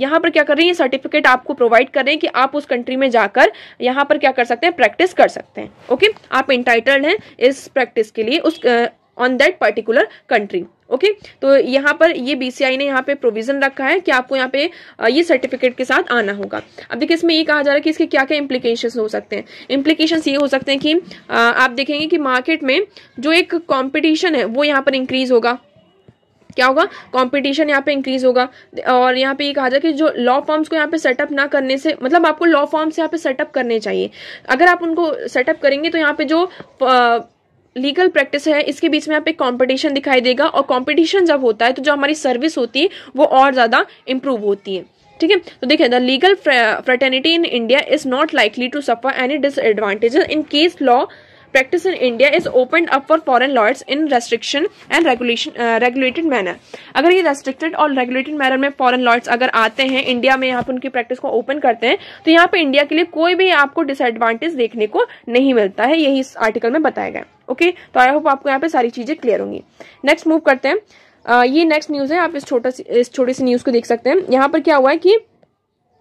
यहाँ पर क्या कर रहे हैं ये सर्टिफिकेट आपको प्रोवाइड कर रहे हैं कि आप उस कंट्री में जाकर यहाँ पर क्या कर सकते हैं प्रैक्टिस कर सकते हैं ओके आप इंटाइटल्ड हैं इस प्रैक्टिस के लिए उस on that particular country okay तो यहाँ पर ये बीसीआई ने यहाँ पे प्रोविजन रखा है कि आपको यहाँ पे ये सर्टिफिकेट के साथ आना होगा अब देखिए इसमें ये कहा जा रहा है कि इसके क्या क्या इम्प्लीकेशन हो सकते हैं इम्प्लीकेशन ये हो सकते हैं कि आप देखेंगे कि मार्केट में जो एक कॉम्पिटिशन है वो यहाँ पर इंक्रीज होगा क्या होगा कंपटीशन यहाँ पे इंक्रीज होगा और यहाँ पे ये यह कहा जाए कि जो लॉ फॉर्म्स को यहाँ पे सेटअप ना करने से मतलब आपको लॉ फॉर्म्स यहाँ पे सेटअप करने चाहिए अगर आप उनको सेटअप करेंगे तो यहाँ पे जो लीगल प्रैक्टिस है इसके बीच में आप एक कॉम्पिटिशन दिखाई देगा और कॉम्पिटिशन जब होता है तो जो हमारी सर्विस होती है वो और ज़्यादा इम्प्रूव होती है ठीक है तो देखिए the legal fraternity in India is not likely to suffer any disadvantages in case law practice in India is opened up for foreign lawyers in restriction and regulation uh, regulated manner. अगर ये restricted और regulated manner में foreign lawyers अगर आते हैं India में यहाँ पर उनकी प्रैक्टिस को ओपन करते हैं तो यहाँ पर इंडिया के लिए कोई भी आपको डिसएडवांटेज देखने को नहीं मिलता है यही इस आर्टिकल में बताया गया ओके okay? तो आई होप आपको यहाँ पे सारी चीजें क्लियर होंगी नेक्स्ट मूव करते हैं आ, uh, ये नेक्स्ट न्यूज है आप इस छोटा इस छोटी सी न्यूज को देख सकते हैं यहाँ पर क्या हुआ है कि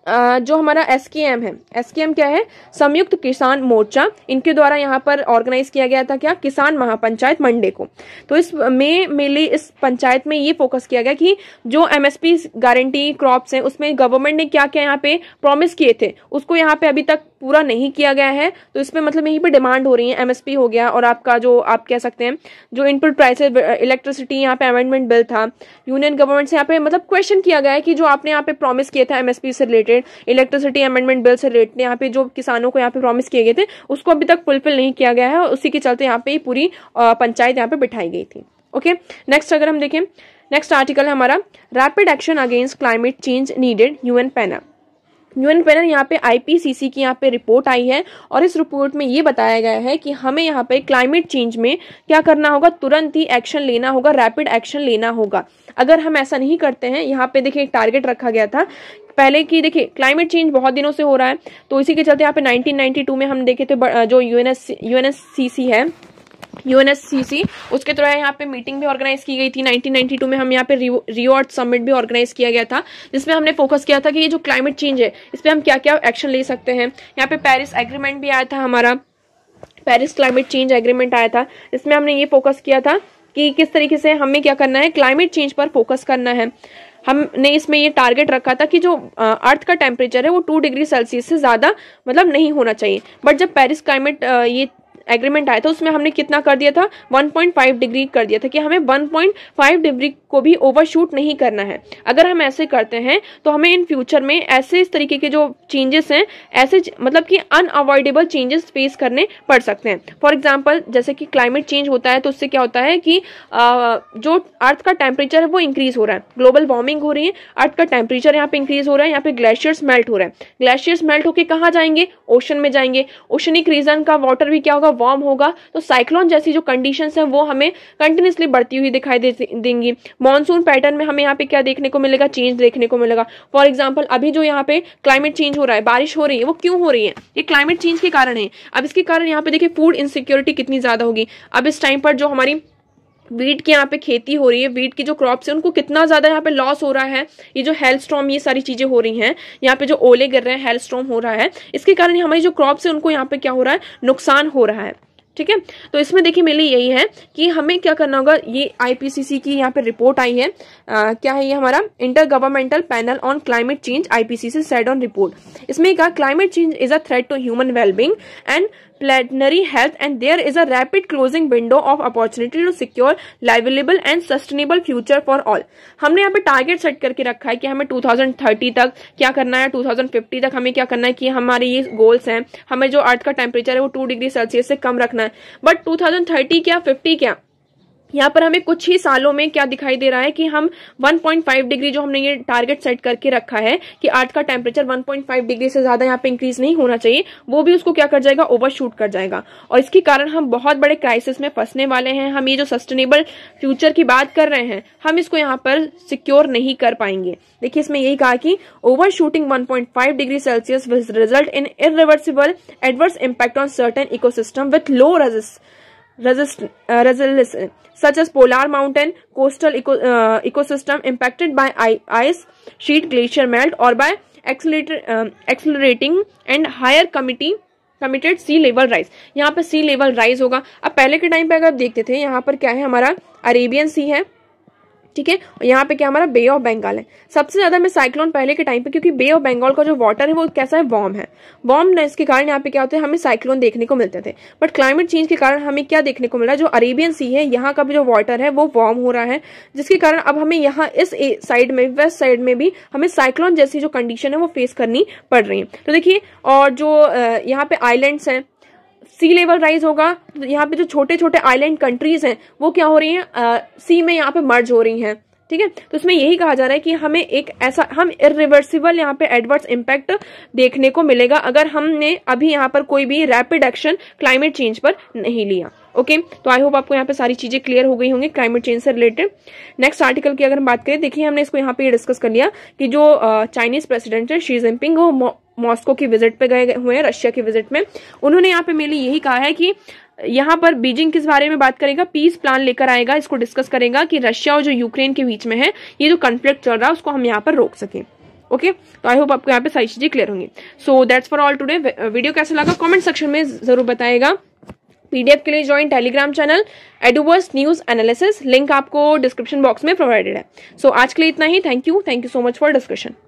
जो हमारा एस है एस क्या है संयुक्त किसान मोर्चा इनके द्वारा यहाँ पर ऑर्गेनाइज किया गया था क्या किसान महापंचायत मंडे को तो इस में मेले इस पंचायत में ये फोकस किया गया कि जो एमएसपी गारंटी क्रॉप्स हैं उसमें गवर्नमेंट ने क्या क्या यहाँ पे प्रॉमिस किए थे उसको यहाँ पे अभी तक पूरा नहीं किया गया है तो इस पर मतलब यहीं पर डिमांड हो रही है एमएसपी हो गया और आपका जो आप कह सकते हैं जो इनपुट प्राइसेस इलेक्ट्रिसिटी यहाँ पे अमेंडमेंट बिल था यूनियन गवर्नमेंट से यहाँ पे मतलब क्वेश्चन किया गया है कि जो आपने यहाँ पे प्रॉमिस किया था एमएसपी से रिलेटेड इलेक्ट्रिसिटी अमेंडमेंट बिल से रिलेटेड यहाँ पे जो किसानों को यहाँ पे प्रॉमिस किए गए थे उसको अभी तक फुलफिल नहीं किया गया है और उसी के चलते यहाँ पे पूरी पंचायत यहाँ पे बिठाई गई थी ओके नेक्स्ट अगर हम देखें नेक्स्ट आर्टिकल है हमारा rapid action against climate change needed UN panel UN panel यहाँ पे आईपीसीसी की यहाँ पे रिपोर्ट आई है और इस रिपोर्ट में ये बताया गया है कि हमें यहाँ पे क्लाइमेट चेंज में क्या करना होगा तुरंत ही एक्शन लेना होगा रैपिड एक्शन लेना होगा अगर हम ऐसा नहीं करते हैं यहाँ पे देखिए एक टारगेट रखा गया था पहले कि देखिए क्लाइमेट चेंज बहुत दिनों से हो रहा है तो इसी के चलते यहाँ पे 1992 में हम देखे थे जो यूएनएस यूएनएससीसी है यूएनएससीसी उसके द्वारा यहाँ पे मीटिंग भी ऑर्गेनाइज की गई थी 1992 में हम यहाँ पे रियो अर्थ समिट भी ऑर्गेनाइज किया गया था जिसमें हमने फोकस किया था कि ये जो क्लाइमेट चेंज है इस पर हम क्या क्या एक्शन ले सकते हैं यहाँ पे पेरिस एग्रीमेंट भी आया था हमारा पेरिस क्लाइमेट चेंज एग्रीमेंट आया था इसमें हमने ये फोकस किया था कि किस तरीके से हमें क्या करना है क्लाइमेट चेंज पर फोकस करना है हमने इसमें ये टारगेट रखा था कि जो अर्थ का टेम्परेचर है वो टू डिग्री सेल्सियस से ज़्यादा मतलब नहीं होना चाहिए बट जब पेरिस क्लाइमेट ये एग्रीमेंट आया था उसमें हमने कितना कर दिया था 1.5 डिग्री कर दिया था कि हमें 1.5 डिग्री को भी ओवरशूट नहीं करना है अगर हम ऐसे करते हैं तो हमें इन फ्यूचर में ऐसे इस तरीके के जो चेंजेस हैं ऐसे मतलब कि अनअवॉइडेबल चेंजेस फेस करने पड़ सकते हैं फॉर एग्जाम्पल जैसे कि क्लाइमेट चेंज होता है तो उससे क्या होता है कि आ, जो अर्थ का टेम्परेचर है वो इंक्रीज हो रहा है ग्लोबल वार्मिंग हो रही है अर्थ का टेम्परेचर यहाँ पे इंक्रीज हो रहा है यहाँ पे ग्लेशियर्स मेल्ट हो रहे हैं ग्लेशियर्स मेल्ट होकर कहाँ जाएंगे ओशन में जाएंगे ओशनिक रीजन का वाटर भी क्या होगा वार्म होगा तो साइक्लोन जैसी जो कंडीशन है वो हमें कंटिन्यूसली बढ़ती हुई दिखाई दे देंगी मानसून पैटर्न में हमें यहाँ पे क्या देखने को मिलेगा चेंज देखने को मिलेगा फॉर एग्जाम्पल अभी जो यहाँ पे क्लाइमेट चेंज हो रहा है बारिश हो रही है वो क्यों हो रही है ये क्लाइमेट चेंज के कारण है अब इसके कारण यहाँ पे देखिए फूड इनसिक्योरिटी कितनी ज़्यादा होगी अब इस टाइम पर जो हमारी वीट की यहाँ पे खेती हो रही है वीट की जो क्रॉप्स है उनको कितना ज़्यादा यहाँ पे लॉस हो रहा है ये जो हेल स्ट्रॉम ये सारी चीज़ें हो रही हैं यहाँ पे जो ओले गिर रहे हैं हेल स्ट्रॉम हो रहा है इसके कारण हमारी जो क्रॉप्स है उनको यहाँ पे क्या हो रहा है नुकसान हो रहा है ठीक है तो इसमें देखिए मेरे यही है कि हमें क्या करना होगा ये आईपीसीसी की यहाँ पे रिपोर्ट आई है आ, क्या है ये हमारा intergovernmental panel on climate change IPCC said on report इसमें कहा climate change is a threat to human wellbeing and planetary health and there is a rapid closing window of opportunity to secure livable and sustainable future for all humne yahan pe target set karke rakha hai ki hame 2030 tak kya karna hai 2050 tak hame kya karna hai ki hamare ye goals hain hame jo earth ka temperature hai wo 2 degree celsius se kam rakhna hai but 2030 kya 50 kya यहाँ पर हमें कुछ ही सालों में क्या दिखाई दे रहा है कि हम 1.5 डिग्री जो हमने ये टारगेट सेट करके रखा है कि आर्थ का टेम्परेचर 1.5 डिग्री से ज्यादा यहाँ पे इंक्रीज नहीं होना चाहिए वो भी उसको क्या कर जाएगा ओवरशूट कर जाएगा और इसके कारण हम बहुत बड़े क्राइसिस में फंसने वाले हैं हम ये जो सस्टेनेबल फ्यूचर की बात कर रहे हैं हम इसको यहाँ पर सिक्योर नहीं कर पाएंगे देखिये इसमें यही कहा कि overshooting one degree Celsius will result in reversible adverse impact on certain ecosystem with low resist uh, such as polar mountain, coastal eco, uh, ecosystem impacted by ice sheet, glacier melt, or by um, accelerating and higher committee committed sea level rise यहाँ पर सी level rise होगा अब पहले के time पे अगर आप देखते थे यहाँ पर क्या है हमारा अरेबियन सी है ठीक है और यहाँ पे क्या हमारा बे ऑफ बंगाल है सबसे ज्यादा हमें साइक्लोन पहले के टाइम पे क्योंकि बे ऑफ बंगाल का जो वाटर है वो कैसा है वार्म है न इसके कारण यहाँ पे क्या होता है हमें साइक्लोन देखने को मिलते थे बट क्लाइमेट चेंज के कारण हमें क्या देखने को मिला जो अरेबियन सी है यहाँ का भी जो वाटर है वो वॉर्म हो रहा है जिसके कारण अब हमें यहाँ इस साइड में वेस्ट साइड में भी हमें साइक्लोन जैसी जो कंडीशन है वो फेस करनी पड़ रही है तो देखिए और जो यहाँ पे आईलैंड्स हैं सी लेवल राइज होगा तो यहाँ पे जो छोटे छोटे आइलैंड कंट्रीज हैं वो क्या हो रही हैं सी में यहाँ पे मर्ज हो रही हैं ठीक है तो इसमें यही कहा जा रहा है कि हमें एक ऐसा हम इिवर्सिबल यहाँ पे एडवर्स इम्पैक्ट देखने को मिलेगा अगर हमने अभी यहाँ पर कोई भी रैपिड एक्शन क्लाइमेट चेंज पर नहीं लिया ओके तो आई होप आपको यहाँ पे सारी चीजें क्लियर हो गई होंगी क्लाइमेट चेंज से रिलेटेड नेक्स्ट आर्टिकल की अगर हम बात करें देखिए हमने इसको यहाँ पे डिस्कस कर लिया कि जो चाइनीज प्रेसिडेंट है शी जिनपिंग वो मॉस्को की विजिट पे गए हुए हैं रशिया की विजिट में उन्होंने यहाँ पे मेरे यही कहा है कि यहाँ पर बीजिंग किस बारे में बात करेगा पीस प्लान लेकर आएगा इसको डिस्कस करेगा कि रशिया और जो यूक्रेन के बीच में है ये जो कंफ्लिक्ट चल रहा है उसको हम यहाँ पर रोक सकें ओके तो आई होप आपको यहाँ पे सारी चीजें क्लियर होंगी so that's for all today video कैसा लगा कॉमेंट सेक्शन में जरूर बताएगा पीडीएफ के लिए join Telegram channel Eduverse news analysis link आपको डिस्क्रिप्शन बॉक्स में प्रोवाइडेड है सो so, आज के लिए इतना ही thank you thank you so much for discussion